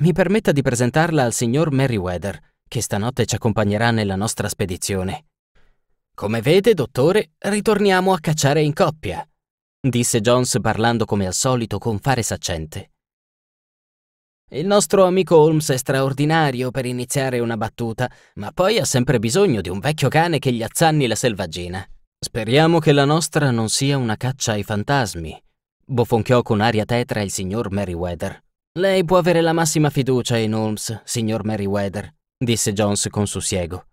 Mi permetta di presentarla al signor Merriweather, che stanotte ci accompagnerà nella nostra spedizione. Come vede, dottore, ritorniamo a cacciare in coppia, disse Jones parlando come al solito con fare saccente. Il nostro amico Holmes è straordinario per iniziare una battuta, ma poi ha sempre bisogno di un vecchio cane che gli azzanni la selvaggina. Speriamo che la nostra non sia una caccia ai fantasmi, bofonchiò con aria tetra il signor Meriwether. Lei può avere la massima fiducia in Holmes, signor Meriwether, disse Jones con sussiego.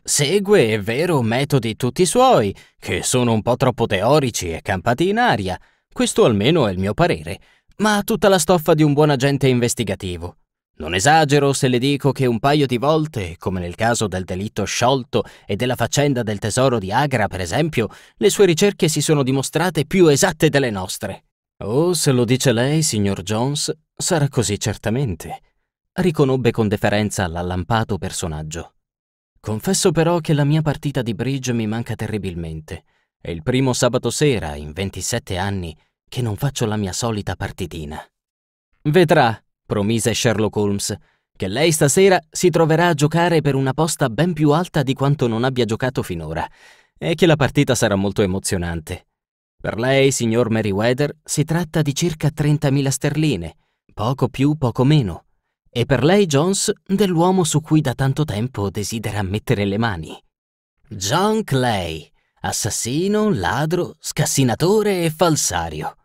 Segue, è vero, metodi tutti suoi, che sono un po' troppo teorici e campati in aria. Questo almeno è il mio parere ma ha tutta la stoffa di un buon agente investigativo. Non esagero se le dico che un paio di volte, come nel caso del delitto sciolto e della faccenda del tesoro di Agra, per esempio, le sue ricerche si sono dimostrate più esatte delle nostre. Oh, se lo dice lei, signor Jones, sarà così certamente, riconobbe con deferenza l'allampato personaggio. Confesso però che la mia partita di bridge mi manca terribilmente, e il primo sabato sera, in 27 anni, che non faccio la mia solita partitina. Vedrà, promise Sherlock Holmes, che lei stasera si troverà a giocare per una posta ben più alta di quanto non abbia giocato finora e che la partita sarà molto emozionante. Per lei, signor Meriwether, si tratta di circa 30.000 sterline, poco più, poco meno, e per lei, Jones, dell'uomo su cui da tanto tempo desidera mettere le mani. John Clay, assassino, ladro, scassinatore e falsario.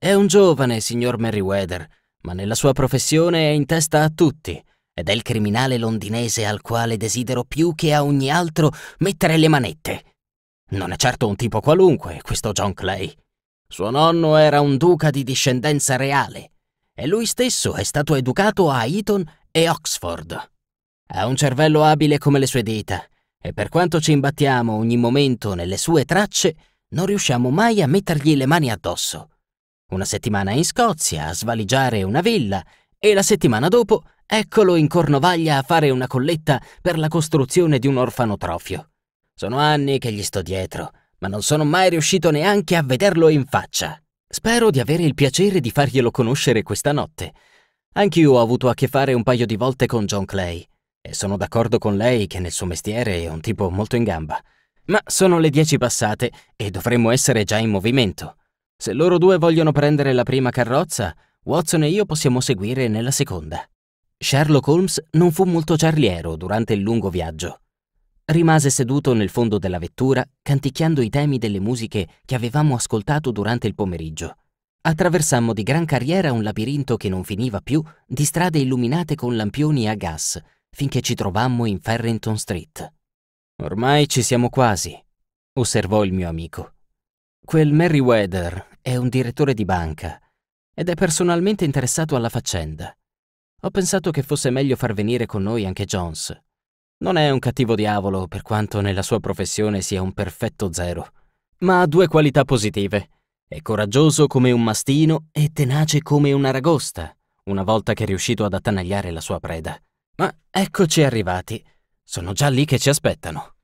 È un giovane, signor Merriweather, ma nella sua professione è in testa a tutti ed è il criminale londinese al quale desidero più che a ogni altro mettere le manette. Non è certo un tipo qualunque, questo John Clay. Suo nonno era un duca di discendenza reale e lui stesso è stato educato a Eton e Oxford. Ha un cervello abile come le sue dita e per quanto ci imbattiamo ogni momento nelle sue tracce, non riusciamo mai a mettergli le mani addosso una settimana in Scozia a svaligiare una villa e la settimana dopo eccolo in Cornovaglia a fare una colletta per la costruzione di un orfanotrofio. Sono anni che gli sto dietro, ma non sono mai riuscito neanche a vederlo in faccia. Spero di avere il piacere di farglielo conoscere questa notte. Anch'io ho avuto a che fare un paio di volte con John Clay e sono d'accordo con lei che nel suo mestiere è un tipo molto in gamba. Ma sono le dieci passate e dovremmo essere già in movimento. Se loro due vogliono prendere la prima carrozza, Watson e io possiamo seguire nella seconda. Sherlock Holmes non fu molto ciarliero durante il lungo viaggio. Rimase seduto nel fondo della vettura, canticchiando i temi delle musiche che avevamo ascoltato durante il pomeriggio. Attraversammo di gran carriera un labirinto che non finiva più di strade illuminate con lampioni a gas, finché ci trovammo in Ferrington Street. Ormai ci siamo quasi, osservò il mio amico. Quel Merriweather è un direttore di banca ed è personalmente interessato alla faccenda. Ho pensato che fosse meglio far venire con noi anche Jones. Non è un cattivo diavolo, per quanto nella sua professione sia un perfetto zero, ma ha due qualità positive. È coraggioso come un mastino e tenace come una ragosta, una volta che è riuscito ad attanagliare la sua preda. Ma eccoci arrivati. Sono già lì che ci aspettano.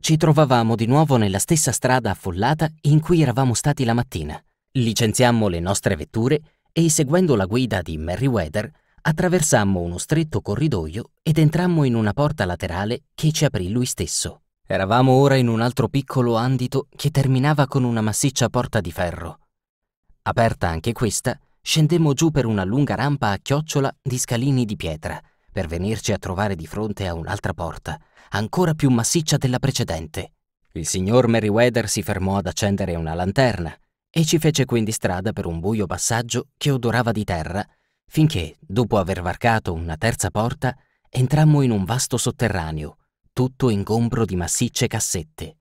Ci trovavamo di nuovo nella stessa strada affollata in cui eravamo stati la mattina. Licenziammo le nostre vetture e, seguendo la guida di Merriweather, attraversammo uno stretto corridoio ed entrammo in una porta laterale che ci aprì lui stesso. Eravamo ora in un altro piccolo andito che terminava con una massiccia porta di ferro. Aperta anche questa, scendemmo giù per una lunga rampa a chiocciola di scalini di pietra, per venirci a trovare di fronte a un'altra porta, ancora più massiccia della precedente. Il signor Meriwether si fermò ad accendere una lanterna e ci fece quindi strada per un buio passaggio che odorava di terra, finché, dopo aver varcato una terza porta, entrammo in un vasto sotterraneo, tutto ingombro di massicce cassette.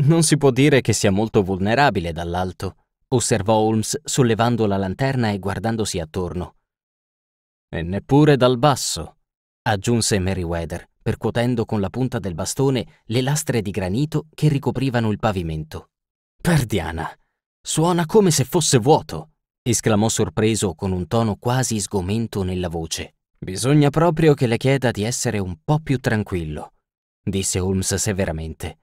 Non si può dire che sia molto vulnerabile dall'alto, osservò Holmes sollevando la lanterna e guardandosi attorno. E neppure dal basso, aggiunse Meriwether, percuotendo con la punta del bastone le lastre di granito che ricoprivano il pavimento. Perdiana! Suona come se fosse vuoto! esclamò sorpreso con un tono quasi sgomento nella voce. Bisogna proprio che le chieda di essere un po' più tranquillo, disse Holmes severamente.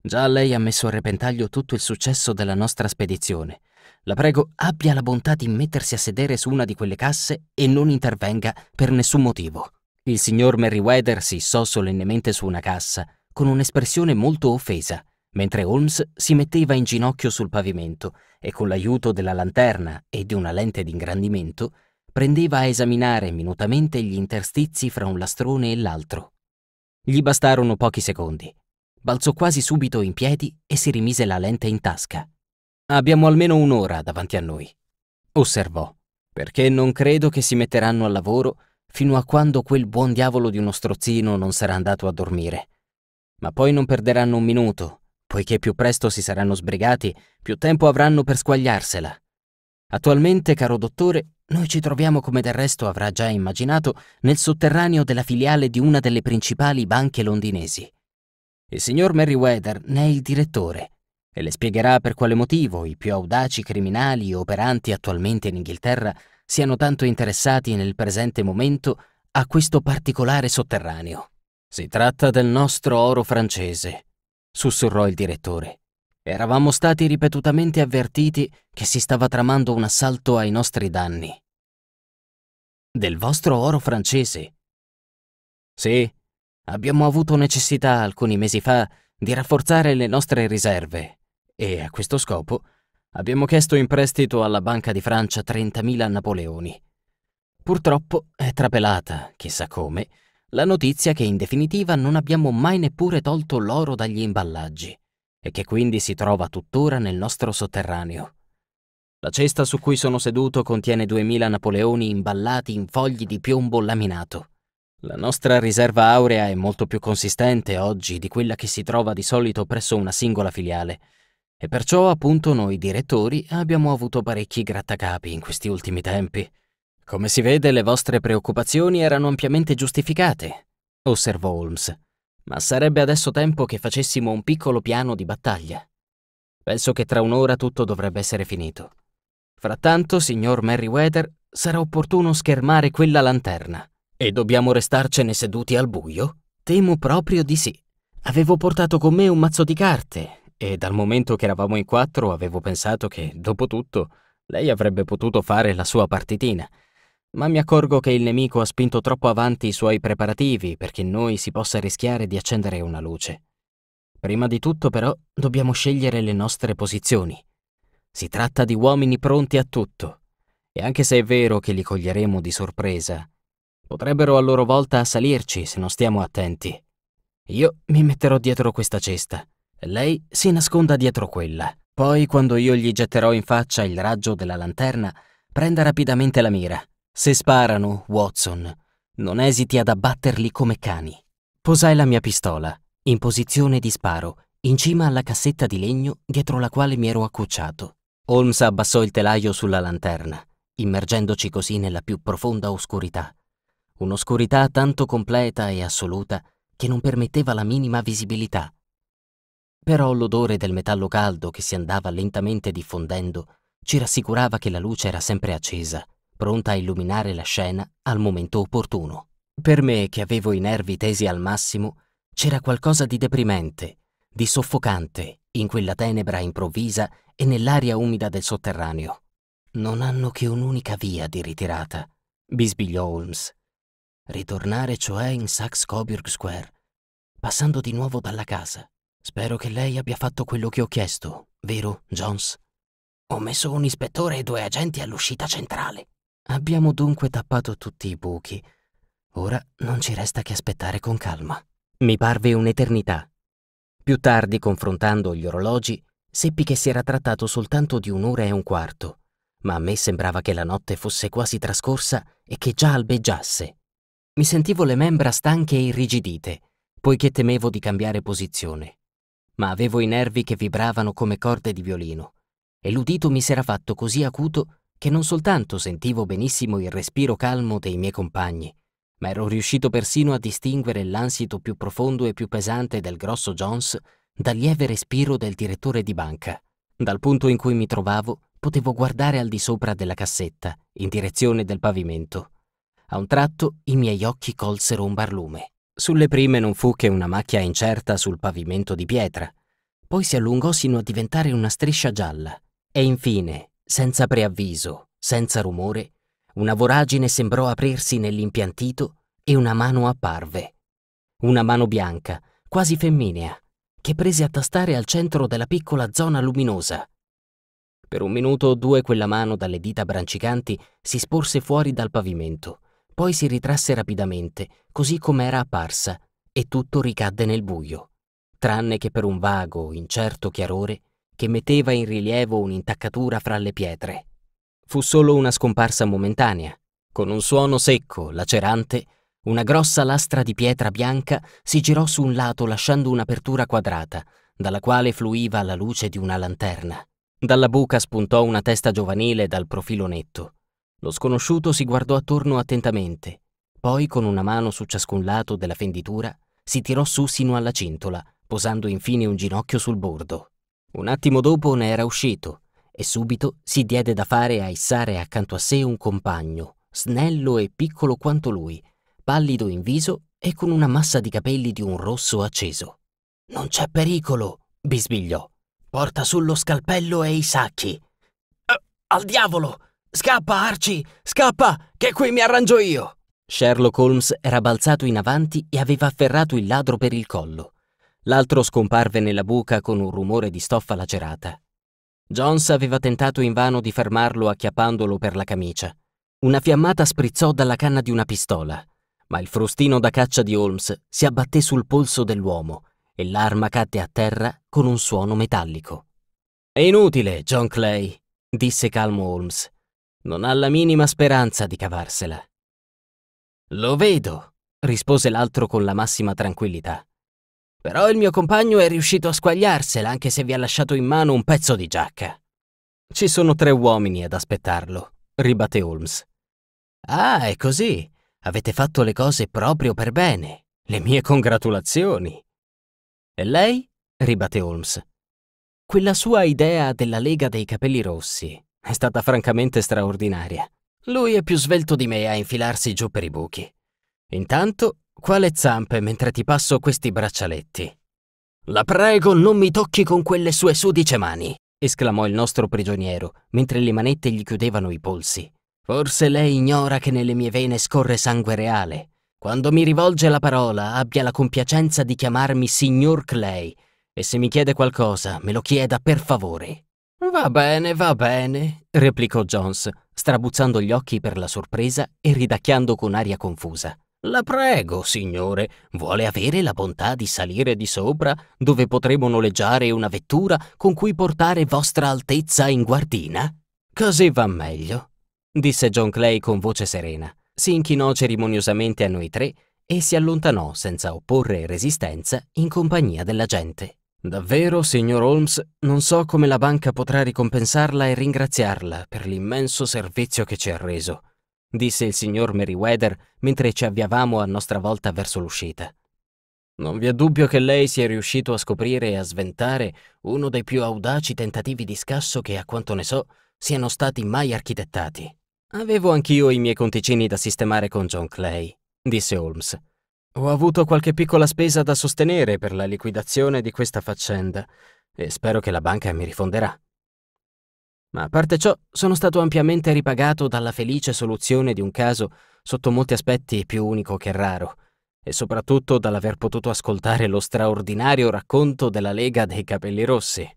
Già lei ha messo a repentaglio tutto il successo della nostra spedizione. La prego abbia la bontà di mettersi a sedere su una di quelle casse e non intervenga per nessun motivo. Il signor Merriweather si issò solennemente su una cassa, con un'espressione molto offesa, mentre Holmes si metteva in ginocchio sul pavimento e con l'aiuto della lanterna e di una lente d'ingrandimento prendeva a esaminare minutamente gli interstizi fra un lastrone e l'altro. Gli bastarono pochi secondi. Balzò quasi subito in piedi e si rimise la lente in tasca. Abbiamo almeno un'ora davanti a noi, osservò, perché non credo che si metteranno al lavoro fino a quando quel buon diavolo di uno strozzino non sarà andato a dormire. Ma poi non perderanno un minuto, poiché più presto si saranno sbrigati, più tempo avranno per squagliarsela. Attualmente, caro dottore, noi ci troviamo, come del resto avrà già immaginato, nel sotterraneo della filiale di una delle principali banche londinesi. Il signor Merriweather ne è il direttore e le spiegherà per quale motivo i più audaci criminali operanti attualmente in Inghilterra siano tanto interessati nel presente momento a questo particolare sotterraneo. Si tratta del nostro oro francese, sussurrò il direttore. Eravamo stati ripetutamente avvertiti che si stava tramando un assalto ai nostri danni. Del vostro oro francese? Sì, abbiamo avuto necessità alcuni mesi fa di rafforzare le nostre riserve e a questo scopo Abbiamo chiesto in prestito alla Banca di Francia 30.000 napoleoni. Purtroppo è trapelata, chissà come, la notizia che in definitiva non abbiamo mai neppure tolto l'oro dagli imballaggi e che quindi si trova tuttora nel nostro sotterraneo. La cesta su cui sono seduto contiene 2000 napoleoni imballati in fogli di piombo laminato. La nostra riserva aurea è molto più consistente oggi di quella che si trova di solito presso una singola filiale, e perciò appunto noi direttori abbiamo avuto parecchi grattacapi in questi ultimi tempi. Come si vede le vostre preoccupazioni erano ampiamente giustificate, osservò Holmes. Ma sarebbe adesso tempo che facessimo un piccolo piano di battaglia. Penso che tra un'ora tutto dovrebbe essere finito. Frattanto, signor Merriweather, sarà opportuno schermare quella lanterna. E dobbiamo restarcene seduti al buio? Temo proprio di sì. Avevo portato con me un mazzo di carte e dal momento che eravamo in quattro avevo pensato che, dopo tutto, lei avrebbe potuto fare la sua partitina. Ma mi accorgo che il nemico ha spinto troppo avanti i suoi preparativi perché noi si possa rischiare di accendere una luce. Prima di tutto, però, dobbiamo scegliere le nostre posizioni. Si tratta di uomini pronti a tutto. E anche se è vero che li coglieremo di sorpresa, potrebbero a loro volta assalirci se non stiamo attenti. Io mi metterò dietro questa cesta lei si nasconda dietro quella. Poi, quando io gli getterò in faccia il raggio della lanterna, prenda rapidamente la mira. Se sparano, Watson, non esiti ad abbatterli come cani. Posai la mia pistola, in posizione di sparo, in cima alla cassetta di legno dietro la quale mi ero accucciato. Holmes abbassò il telaio sulla lanterna, immergendoci così nella più profonda oscurità. Un'oscurità tanto completa e assoluta che non permetteva la minima visibilità però l'odore del metallo caldo che si andava lentamente diffondendo ci rassicurava che la luce era sempre accesa, pronta a illuminare la scena al momento opportuno. Per me, che avevo i nervi tesi al massimo, c'era qualcosa di deprimente, di soffocante, in quella tenebra improvvisa e nell'aria umida del sotterraneo. Non hanno che un'unica via di ritirata, bisbigliò Holmes. Ritornare cioè in Saxe-Coburg Square, passando di nuovo dalla casa. Spero che lei abbia fatto quello che ho chiesto, vero, Jones? Ho messo un ispettore e due agenti all'uscita centrale. Abbiamo dunque tappato tutti i buchi. Ora non ci resta che aspettare con calma. Mi parve un'eternità. Più tardi, confrontando gli orologi, seppi che si era trattato soltanto di un'ora e un quarto, ma a me sembrava che la notte fosse quasi trascorsa e che già albeggiasse. Mi sentivo le membra stanche e irrigidite, poiché temevo di cambiare posizione ma avevo i nervi che vibravano come corde di violino e l'udito mi s'era fatto così acuto che non soltanto sentivo benissimo il respiro calmo dei miei compagni, ma ero riuscito persino a distinguere l'ansito più profondo e più pesante del grosso Jones dal lieve respiro del direttore di banca. Dal punto in cui mi trovavo potevo guardare al di sopra della cassetta, in direzione del pavimento. A un tratto i miei occhi colsero un barlume. Sulle prime non fu che una macchia incerta sul pavimento di pietra, poi si allungò sino a diventare una striscia gialla e infine, senza preavviso, senza rumore, una voragine sembrò aprirsi nell'impiantito e una mano apparve. Una mano bianca, quasi femminea, che prese a tastare al centro della piccola zona luminosa. Per un minuto o due quella mano dalle dita brancicanti si sporse fuori dal pavimento poi si ritrasse rapidamente, così come era apparsa, e tutto ricadde nel buio, tranne che per un vago, incerto chiarore che metteva in rilievo un'intaccatura fra le pietre. Fu solo una scomparsa momentanea. Con un suono secco, lacerante, una grossa lastra di pietra bianca si girò su un lato lasciando un'apertura quadrata, dalla quale fluiva la luce di una lanterna. Dalla buca spuntò una testa giovanile dal profilo netto, lo sconosciuto si guardò attorno attentamente, poi con una mano su ciascun lato della fenditura si tirò su sino alla cintola, posando infine un ginocchio sul bordo. Un attimo dopo ne era uscito e subito si diede da fare a issare accanto a sé un compagno, snello e piccolo quanto lui, pallido in viso e con una massa di capelli di un rosso acceso. Non c'è pericolo, bisbigliò. Porta sullo scalpello e i sacchi. Eh, al diavolo! Scappa, Archie! Scappa, che qui mi arrangio io! Sherlock Holmes era balzato in avanti e aveva afferrato il ladro per il collo. L'altro scomparve nella buca con un rumore di stoffa lacerata. Jones aveva tentato invano di fermarlo acchiappandolo per la camicia. Una fiammata sprizzò dalla canna di una pistola, ma il frustino da caccia di Holmes si abbatté sul polso dell'uomo e l'arma cadde a terra con un suono metallico. È inutile, John Clay, disse calmo Holmes. Non ha la minima speranza di cavarsela. Lo vedo, rispose l'altro con la massima tranquillità. Però il mio compagno è riuscito a squagliarsela anche se vi ha lasciato in mano un pezzo di giacca. Ci sono tre uomini ad aspettarlo, ribatte Holmes. Ah, è così. Avete fatto le cose proprio per bene. Le mie congratulazioni. E lei? ribatte Holmes. Quella sua idea della Lega dei Capelli Rossi è stata francamente straordinaria. Lui è più svelto di me a infilarsi giù per i buchi. Intanto, quale zampe mentre ti passo questi braccialetti? La prego, non mi tocchi con quelle sue sudice mani! esclamò il nostro prigioniero, mentre le manette gli chiudevano i polsi. Forse lei ignora che nelle mie vene scorre sangue reale. Quando mi rivolge la parola, abbia la compiacenza di chiamarmi signor Clay, e se mi chiede qualcosa, me lo chieda per favore. Va bene, va bene, replicò Jones, strabuzzando gli occhi per la sorpresa e ridacchiando con aria confusa. La prego, signore, vuole avere la bontà di salire di sopra, dove potremo noleggiare una vettura con cui portare vostra altezza in guardina? Così va meglio, disse John Clay con voce serena. Si inchinò cerimoniosamente a noi tre e si allontanò senza opporre resistenza in compagnia della gente. Davvero, signor Holmes, non so come la banca potrà ricompensarla e ringraziarla per l'immenso servizio che ci ha reso, disse il signor Meriwether mentre ci avviavamo a nostra volta verso l'uscita. Non vi è dubbio che lei sia riuscito a scoprire e a sventare uno dei più audaci tentativi di scasso che, a quanto ne so, siano stati mai architettati. Avevo anch'io i miei conticini da sistemare con John Clay, disse Holmes. Ho avuto qualche piccola spesa da sostenere per la liquidazione di questa faccenda e spero che la banca mi rifonderà. Ma a parte ciò, sono stato ampiamente ripagato dalla felice soluzione di un caso sotto molti aspetti più unico che raro, e soprattutto dall'aver potuto ascoltare lo straordinario racconto della Lega dei Capelli Rossi.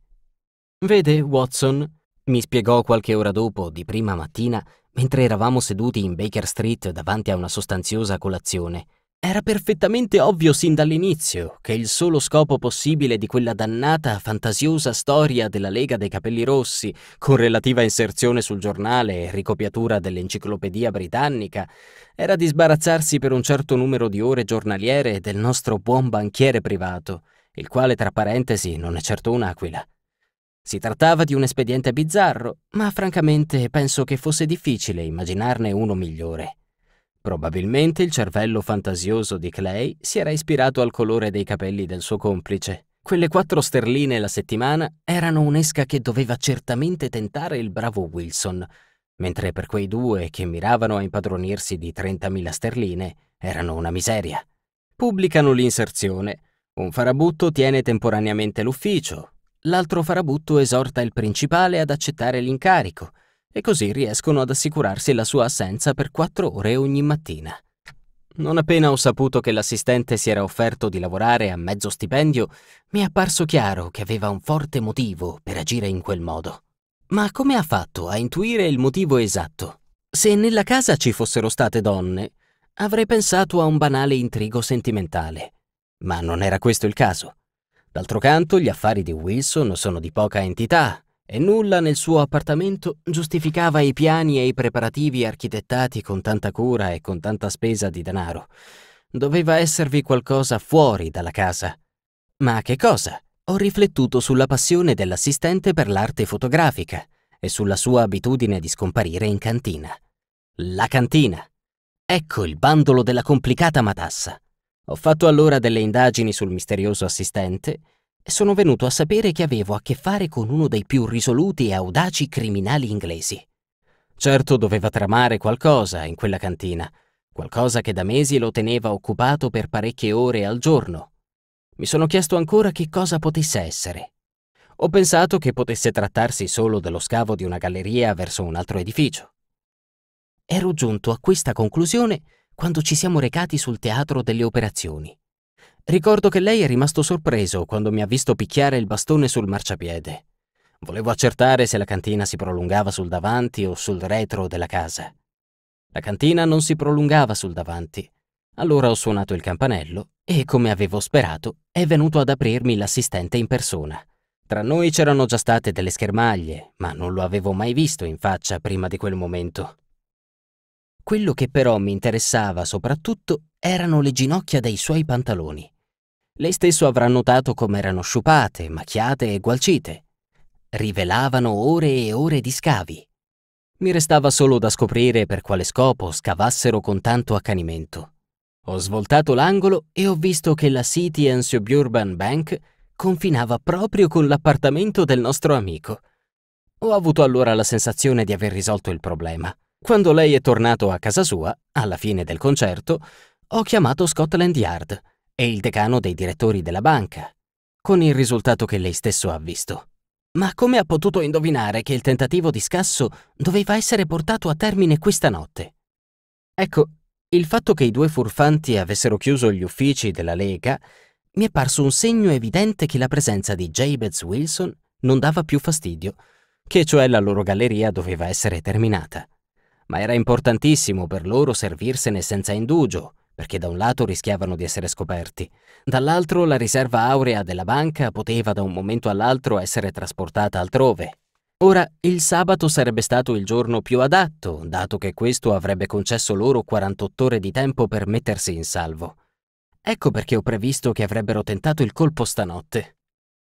Vede, Watson, mi spiegò qualche ora dopo, di prima mattina, mentre eravamo seduti in Baker Street davanti a una sostanziosa colazione, era perfettamente ovvio sin dall'inizio che il solo scopo possibile di quella dannata fantasiosa storia della Lega dei Capelli Rossi, con relativa inserzione sul giornale e ricopiatura dell'enciclopedia britannica, era di sbarazzarsi per un certo numero di ore giornaliere del nostro buon banchiere privato, il quale tra parentesi non è certo un'aquila. Si trattava di un espediente bizzarro, ma francamente penso che fosse difficile immaginarne uno migliore. Probabilmente il cervello fantasioso di Clay si era ispirato al colore dei capelli del suo complice. Quelle quattro sterline la settimana erano un'esca che doveva certamente tentare il bravo Wilson, mentre per quei due che miravano a impadronirsi di 30.000 sterline erano una miseria. Pubblicano l'inserzione. Un farabutto tiene temporaneamente l'ufficio, l'altro farabutto esorta il principale ad accettare l'incarico e così riescono ad assicurarsi la sua assenza per quattro ore ogni mattina. Non appena ho saputo che l'assistente si era offerto di lavorare a mezzo stipendio, mi è apparso chiaro che aveva un forte motivo per agire in quel modo. Ma come ha fatto a intuire il motivo esatto? Se nella casa ci fossero state donne, avrei pensato a un banale intrigo sentimentale. Ma non era questo il caso. D'altro canto, gli affari di Wilson sono di poca entità e nulla nel suo appartamento giustificava i piani e i preparativi architettati con tanta cura e con tanta spesa di denaro. Doveva esservi qualcosa fuori dalla casa. Ma che cosa? Ho riflettuto sulla passione dell'assistente per l'arte fotografica e sulla sua abitudine di scomparire in cantina. La cantina. Ecco il bandolo della complicata matassa. Ho fatto allora delle indagini sul misterioso assistente sono venuto a sapere che avevo a che fare con uno dei più risoluti e audaci criminali inglesi. Certo doveva tramare qualcosa in quella cantina, qualcosa che da mesi lo teneva occupato per parecchie ore al giorno. Mi sono chiesto ancora che cosa potesse essere. Ho pensato che potesse trattarsi solo dello scavo di una galleria verso un altro edificio. Ero giunto a questa conclusione quando ci siamo recati sul teatro delle operazioni Ricordo che lei è rimasto sorpreso quando mi ha visto picchiare il bastone sul marciapiede. Volevo accertare se la cantina si prolungava sul davanti o sul retro della casa. La cantina non si prolungava sul davanti. Allora ho suonato il campanello e, come avevo sperato, è venuto ad aprirmi l'assistente in persona. Tra noi c'erano già state delle schermaglie, ma non lo avevo mai visto in faccia prima di quel momento. Quello che però mi interessava soprattutto erano le ginocchia dei suoi pantaloni. Lei stesso avrà notato come erano sciupate, macchiate e gualcite. Rivelavano ore e ore di scavi. Mi restava solo da scoprire per quale scopo scavassero con tanto accanimento. Ho svoltato l'angolo e ho visto che la City and Suburban Bank confinava proprio con l'appartamento del nostro amico. Ho avuto allora la sensazione di aver risolto il problema. Quando lei è tornato a casa sua, alla fine del concerto, ho chiamato Scotland Yard e il decano dei direttori della banca, con il risultato che lei stesso ha visto. Ma come ha potuto indovinare che il tentativo di scasso doveva essere portato a termine questa notte? Ecco, il fatto che i due furfanti avessero chiuso gli uffici della Lega mi è parso un segno evidente che la presenza di Jabez Wilson non dava più fastidio, che cioè la loro galleria doveva essere terminata ma era importantissimo per loro servirsene senza indugio, perché da un lato rischiavano di essere scoperti, dall'altro la riserva aurea della banca poteva da un momento all'altro essere trasportata altrove. Ora, il sabato sarebbe stato il giorno più adatto, dato che questo avrebbe concesso loro 48 ore di tempo per mettersi in salvo. Ecco perché ho previsto che avrebbero tentato il colpo stanotte.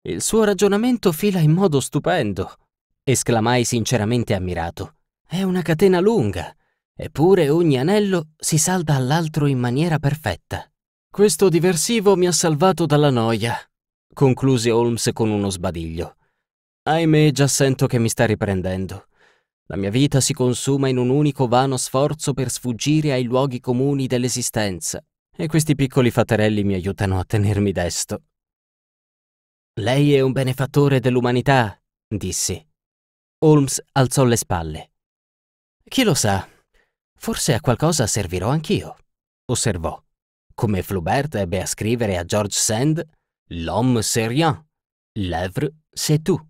Il suo ragionamento fila in modo stupendo, esclamai sinceramente ammirato. È una catena lunga, eppure ogni anello si salda all'altro in maniera perfetta. Questo diversivo mi ha salvato dalla noia, concluse Holmes con uno sbadiglio. Ahimè, già sento che mi sta riprendendo. La mia vita si consuma in un unico vano sforzo per sfuggire ai luoghi comuni dell'esistenza, e questi piccoli fatterelli mi aiutano a tenermi desto. Lei è un benefattore dell'umanità, dissi. Holmes alzò le spalle. Chi lo sa, forse a qualcosa servirò anch'io, osservò, come Flaubert ebbe a scrivere a George Sand L'homme c'est rien, l'œuvre c'est tout.